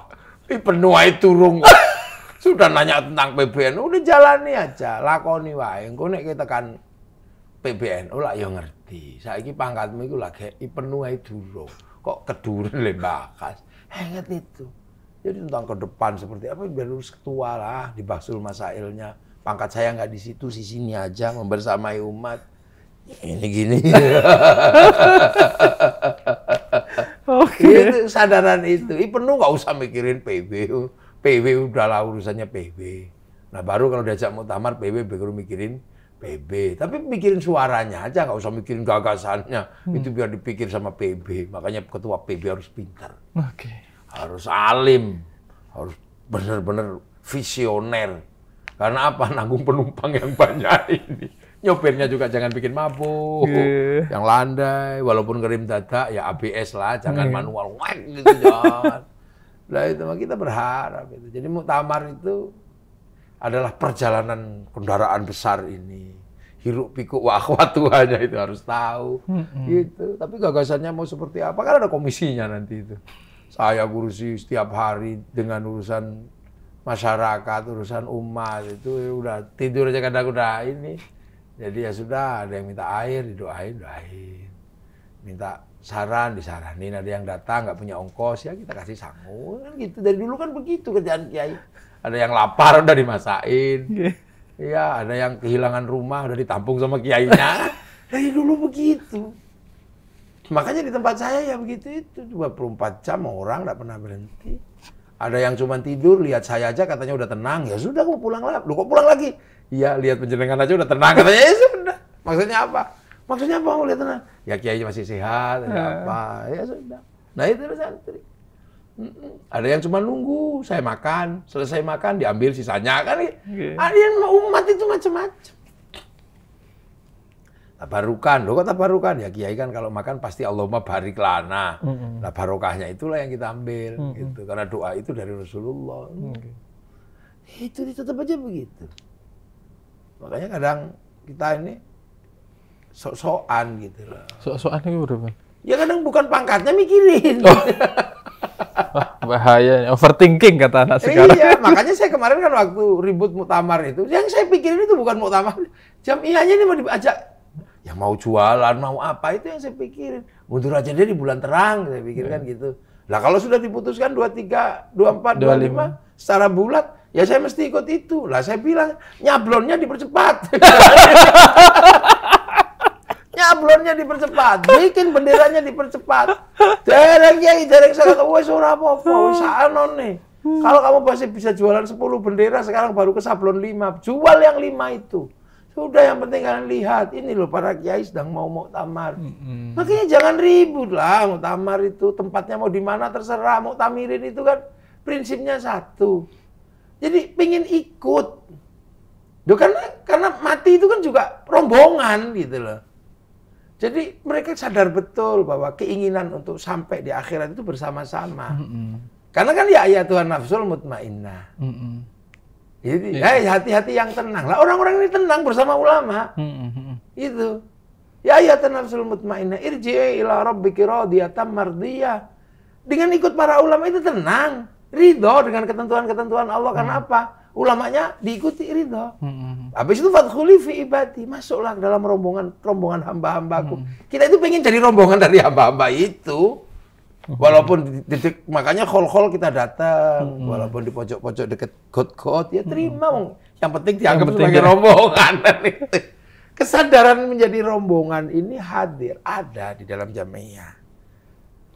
Ini penuai turung. Sudah nanya tentang PBNU, udah jalani aja, lakoni wae. Engko nek kan PBNU oh lah ya ngerti. Saiki pangkatmu iku lagi penuai durung. Kok keduren le bakas. Hangat itu. Jadi tentang ke depan seperti apa biar ketua lah di Basul Masailnya. Pangkat saya nggak di situ, di sini aja membersamai umat. Ini gini. Iya. itu sadaran itu. penuh nggak usah mikirin PB. PB udahlah urusannya PB. Nah baru kalau diajak mau muktamar PB baru mikirin PB. Tapi mikirin suaranya aja, nggak usah mikirin gagasannya. Hmm. Itu biar dipikir sama PB. Makanya ketua PB harus pintar. Okay. Harus alim. Harus benar-benar visioner. Karena apa? Nanggung penumpang yang banyak ini. Nyopirnya juga jangan bikin mabuk, yeah. yang landai, walaupun ngerim dada ya ABS lah, jangan yeah. manual, wek gitu jangan. Nah itu kita berharap itu. Jadi muktamar itu adalah perjalanan kendaraan besar ini. Hiruk pikuk wa tuanya itu harus tahu. Mm-hmm. Gitu. Tapi gagasannya mau seperti apa kan ada komisinya nanti itu. Saya urusi setiap hari dengan urusan masyarakat, urusan umat itu udah tidur aja kadang udah ini jadi ya sudah, ada yang minta air, didoain, doain. Minta saran, disaranin. Ada yang datang, nggak punya ongkos, ya kita kasih sanggul Kan gitu. Dari dulu kan begitu kerjaan Kiai. Ada yang lapar, udah dimasakin, Iya, iya ada yang kehilangan rumah, udah ditampung sama Kiainya. Dari dulu begitu. Makanya di tempat saya ya begitu itu. 24 jam orang nggak pernah berhenti. Ada yang cuma tidur, lihat saya aja katanya udah tenang. Ya sudah, aku pulang lah. Lu kok pulang lagi? Iya, lihat penjenengan aja udah tenang. Katanya, ya eh, sudah. Maksudnya apa? Maksudnya apa? Lihat tenang. Ya Kiai masih sehat, ada apa. Ya sudah. Nah itu santri. Ada yang cuma nunggu, saya makan, selesai makan diambil sisanya kan. Okay. Iya. Ada yang umat itu macam-macam. Tabarukan, loh kok tabarukan? Ya Kiai kan kalau makan pasti ma barik lana. Mm-hmm. Nah barokahnya itulah yang kita ambil mm-hmm. gitu. Karena doa itu dari Rasulullah. Mm-hmm. Itu tetap aja begitu. Makanya kadang kita ini sok-sokan gitu loh. Sok-sokan itu berapa? Ya kadang bukan pangkatnya mikirin. Oh. Wah, bahaya overthinking kata anak iya, sekarang. Iya, makanya saya kemarin kan waktu ribut mutamar itu, yang saya pikirin itu bukan mutamar jam ianya ini mau diajak ya mau jualan, mau apa itu yang saya pikirin. Mundur aja dia di bulan terang, saya pikirkan yeah. gitu. Lah kalau sudah diputuskan 23, 24, 25, 25 secara bulat Ya saya mesti ikut itu. Lah saya bilang, nyablonnya dipercepat. nyablonnya dipercepat, bikin benderanya dipercepat. Dereng ya dereng saya kata wes ora apa-apa, wes nih. Kalau kamu pasti bisa jualan 10 bendera, sekarang baru ke sablon 5. Jual yang 5 itu. Sudah yang penting kalian lihat, ini loh para kiai sedang mau mau tamar. Makanya jangan ribut lah tamar itu, tempatnya mau di mana terserah. Mau Muktamirin itu kan prinsipnya satu. Jadi pingin ikut. Duh, karena karena mati itu kan juga rombongan gitu loh. Jadi mereka sadar betul bahwa keinginan untuk sampai di akhirat itu bersama-sama. Mm -hmm. Karena kan ya ayat Tuhan nafsul mutmainnah. Mm -hmm. Jadi yeah. ya hati-hati yang tenang. Lah orang-orang ini tenang bersama ulama. Mm -hmm. Itu. Ya ayat nafsul mutmainnah irji'i ila rabbiki radiyatan mardiyah. Dengan ikut para ulama itu tenang ridho dengan ketentuan-ketentuan Allah. Hmm. Karena apa? Ulamanya diikuti ridho. Hmm. Habis itu fadkhuli fi ibadi. Masuklah dalam rombongan rombongan hamba-hambaku. Hmm. Kita itu pengen jadi rombongan dari hamba-hamba itu. Hmm. Walaupun di, makanya khol-khol kita datang, hmm. walaupun di pojok-pojok deket got-got, ya hmm. terima. Hmm. Yang penting dianggap sebagai ya. rombongan. Kesadaran menjadi rombongan ini hadir, ada di dalam jamiah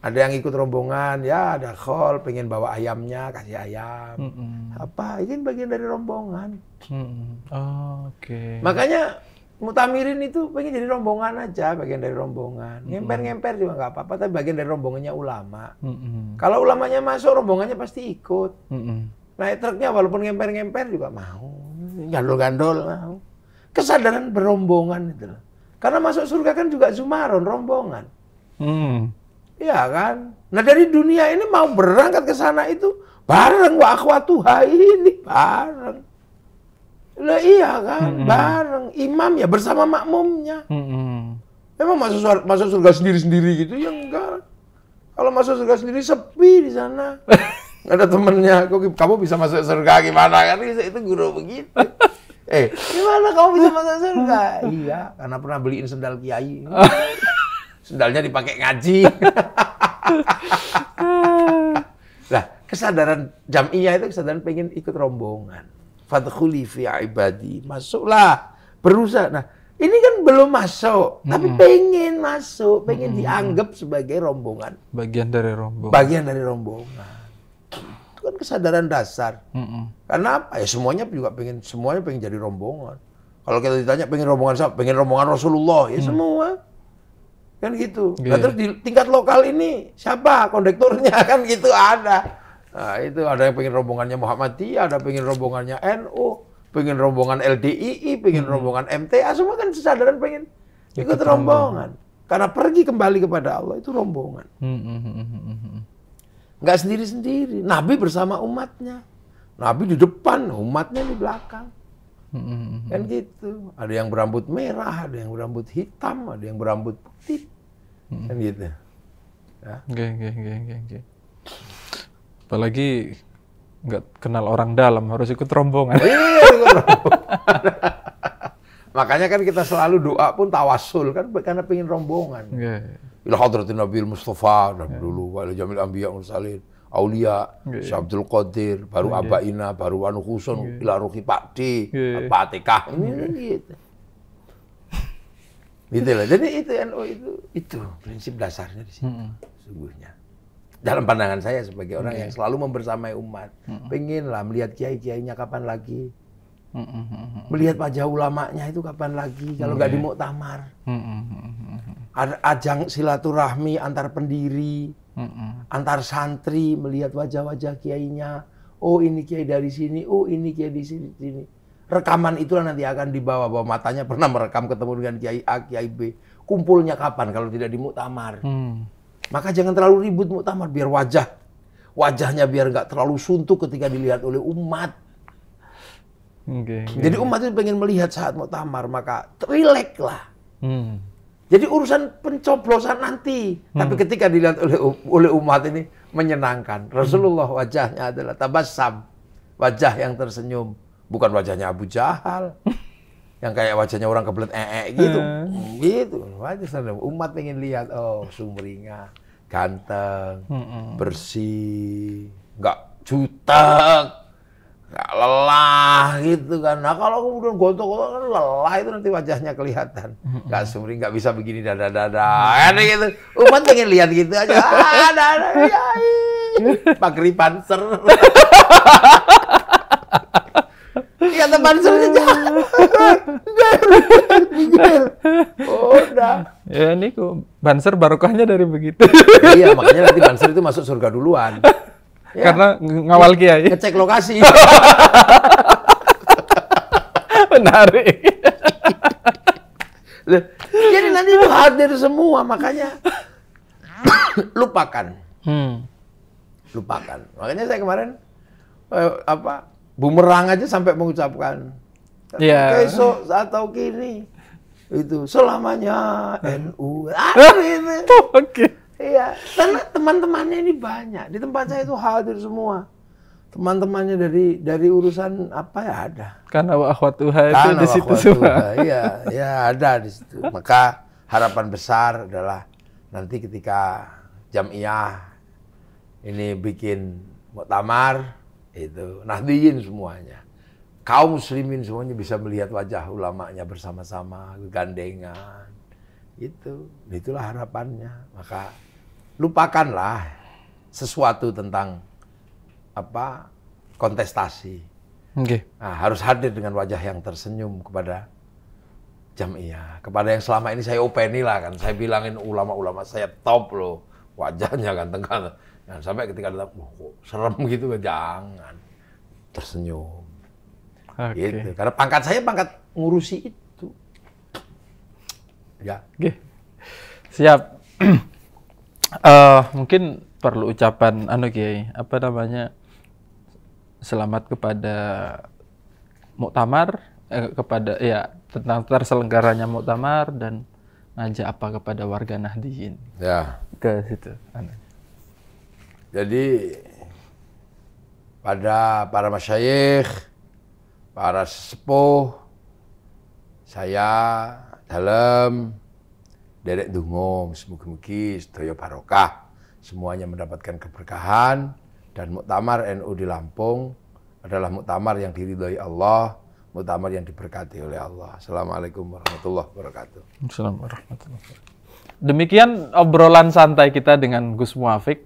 ada yang ikut rombongan ya ada call pengen bawa ayamnya kasih ayam mm -mm. apa ini bagian dari rombongan mm -mm. oh, oke okay. makanya mutamirin itu pengen jadi rombongan aja bagian dari rombongan ngemper ngemper juga nggak apa-apa tapi bagian dari rombongannya ulama mm -mm. kalau ulamanya masuk rombongannya pasti ikut mm -mm. naik truknya walaupun ngemper ngemper juga mau gandol gandol mau kesadaran berombongan itu loh karena masuk surga kan juga zumaron rombongan mm. Iya kan? Nah dari dunia ini mau berangkat ke sana itu bareng wa akhwatuha ini bareng. Lah iya kan, -hmm. bareng imam ya bersama makmumnya. Mm -hmm. Emang masuk surga, masuk surga sendiri-sendiri gitu ya enggak. Kalau masuk surga sendiri sepi di sana. Nggak ada temennya, kok kamu bisa masuk surga gimana kan? Itu guru begitu. eh, gimana kamu bisa masuk surga? iya, karena pernah beliin sendal kiai. sendalnya dipakai ngaji. nah, kesadaran jamiah itu kesadaran pengen ikut rombongan. Fadkhuli fi ibadi, masuklah, berusaha. Nah, ini kan belum masuk, hmm. tapi pengen masuk, pengen hmm. dianggap sebagai rombongan. Bagian dari rombongan. Bagian dari rombongan. Itu kan kesadaran dasar. Hmm. Karena apa? Ya semuanya juga pengen, semuanya pengen jadi rombongan. Kalau kita ditanya pengen rombongan siapa? Pengen rombongan Rasulullah, ya hmm. semua kan gitu. Yeah. Nah, iya. terus di tingkat lokal ini siapa kondektornya kan gitu ada. Nah, itu ada yang pengen rombongannya Muhammadiyah, ada pengen rombongannya NU, pengen rombongan LDII, pengen hmm. rombongan MTA, semua kan kesadaran pengen ikut, rombongan. rombongan. Karena pergi kembali kepada Allah itu rombongan. Hmm, hmm, hmm, hmm. Nggak sendiri-sendiri. Nabi bersama umatnya. Nabi di depan, umatnya di belakang. Hmm. Kan gitu. Ada yang berambut merah, ada yang berambut hitam, ada yang berambut putih. Hmm. Kan gitu. Ya. oke, oke, oke. Apalagi nggak kenal orang dalam, harus ikut rombongan. Iya, ikut rombongan. Makanya kan kita selalu doa pun tawasul kan karena pengen rombongan. Yeah. Ila hadratin Nabi Mustafa, dan yeah. dulu, wa jamil anbiya mursalin Aulia, okay. Abdul Qadir, baru yeah. Abaina, baru Anu Husun, okay. Ilaruki Pak D, yeah. Pak TK, ini okay. gitu. gitu lah. Jadi itu NU itu itu prinsip dasarnya di situ, hmm. sungguhnya. Dalam pandangan saya sebagai orang yeah. yang selalu membersamai umat, hmm. lah melihat kiai-kiainya kapan lagi, hmm. melihat wajah ulamanya itu kapan lagi, kalau nggak di muktamar. Hmm. ajang silaturahmi antar pendiri, mm Antar santri melihat wajah-wajah kiainya. Oh ini kiai dari sini, oh ini kiai di sini. sini. Rekaman itulah nanti akan dibawa bahwa matanya pernah merekam ketemu dengan kiai A, kiai B. Kumpulnya kapan kalau tidak di muktamar? Mm. Maka jangan terlalu ribut muktamar biar wajah wajahnya biar nggak terlalu suntuk ketika dilihat oleh umat. Okay, Jadi okay. umat itu pengen melihat saat muktamar maka terilek lah. Mm. Jadi urusan pencoblosan nanti. Hmm. Tapi ketika dilihat oleh um, oleh umat ini menyenangkan. Hmm. Rasulullah wajahnya adalah tabassam. Wajah yang tersenyum, bukan wajahnya Abu Jahal. yang kayak wajahnya orang kebelet ee -e gitu. Hmm. Gitu. Wajah umat ingin lihat oh sumringah, ganteng, hmm. bersih, enggak jutek, nggak lelah gitu kan. Nah kalau kemudian gontok-gontok kan lelah itu nanti wajahnya kelihatan. Nggak sumri, nggak bisa begini dada-dada. Kan gitu. Umat pengen lihat gitu aja. Ah, dada, iya, ya, Pak Panser. Iya teman saya jangan. Oh, udah. Ya kok banser barokahnya dari begitu. iya, makanya nanti banser itu masuk surga duluan ya. karena ngawal kiai. Ngecek lokasi. Menarik. Jadi nanti itu hadir semua makanya lupakan. Hmm. Lupakan. Makanya saya kemarin eh, apa bumerang aja sampai mengucapkan yeah. besok atau kini itu selamanya NU. Oke. Okay. Iya, karena teman-temannya ini banyak. Di tempat saya itu hadir semua. Teman-temannya dari dari urusan apa ya ada. Karena wakwat Tuhan itu di situ semua. Iya, ya ada di situ. Maka harapan besar adalah nanti ketika jam iya ini bikin muktamar itu nahdiyin semuanya. Kaum muslimin semuanya bisa melihat wajah ulamanya bersama-sama, gandengan. Itu, itulah harapannya. Maka lupakanlah sesuatu tentang apa kontestasi. Okay. Nah, harus hadir dengan wajah yang tersenyum kepada jam iya kepada yang selama ini saya openi lah kan. Saya bilangin ulama-ulama saya top loh wajahnya kan tengah. Jangan sampai ketika datang, oh, serem gitu jangan tersenyum. Okay. Gitu. Karena pangkat saya pangkat ngurusi itu. Ya. Okay. Siap. uh, mungkin perlu ucapan anu kiai apa namanya selamat kepada muktamar eh, kepada ya tentang terselenggaranya muktamar dan ngajak apa kepada warga Nahdiyin ya ke situ anu. jadi pada para masyayikh para sepuh saya dalam derek dungo, mugi-mugi sedaya barokah. Semuanya mendapatkan keberkahan dan muktamar NU di Lampung adalah muktamar yang diridhoi Allah, muktamar yang diberkati oleh Allah. Assalamualaikum warahmatullahi wabarakatuh. Assalamualaikum warahmatullahi wabarakatuh. Demikian obrolan santai kita dengan Gus Muafik.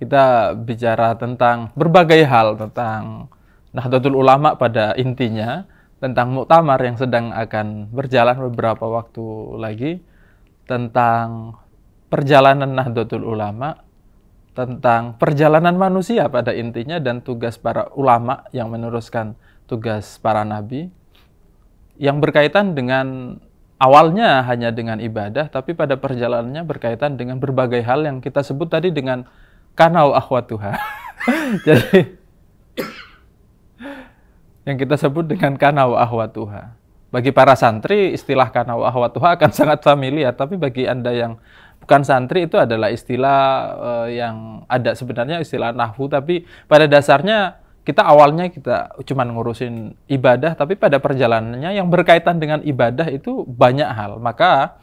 Kita bicara tentang berbagai hal tentang Nahdlatul Ulama pada intinya, tentang muktamar yang sedang akan berjalan beberapa waktu lagi tentang perjalanan Nahdlatul Ulama, tentang perjalanan manusia pada intinya dan tugas para ulama yang meneruskan tugas para nabi yang berkaitan dengan awalnya hanya dengan ibadah tapi pada perjalanannya berkaitan dengan berbagai hal yang kita sebut tadi dengan kanau Tuhan. Jadi yang kita sebut dengan kanau Tuhan. Bagi para santri, istilah karena wa tuha akan sangat familiar, tapi bagi Anda yang bukan santri itu adalah istilah uh, yang ada sebenarnya istilah nahwu, tapi pada dasarnya kita awalnya kita cuma ngurusin ibadah, tapi pada perjalanannya yang berkaitan dengan ibadah itu banyak hal. Maka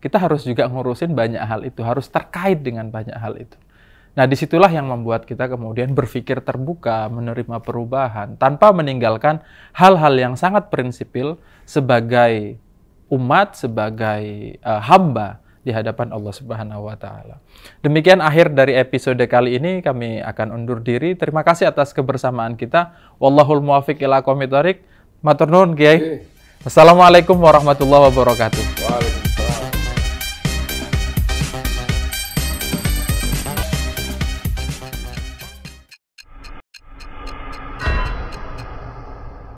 kita harus juga ngurusin banyak hal itu, harus terkait dengan banyak hal itu. Nah, disitulah yang membuat kita kemudian berpikir terbuka, menerima perubahan tanpa meninggalkan hal-hal yang sangat prinsipil sebagai umat, sebagai uh, hamba di hadapan Allah Subhanahu wa taala. Demikian akhir dari episode kali ini kami akan undur diri. Terima kasih atas kebersamaan kita. Wallahul muwafiq ila Matur nuwun Kiai. Assalamualaikum warahmatullahi wabarakatuh.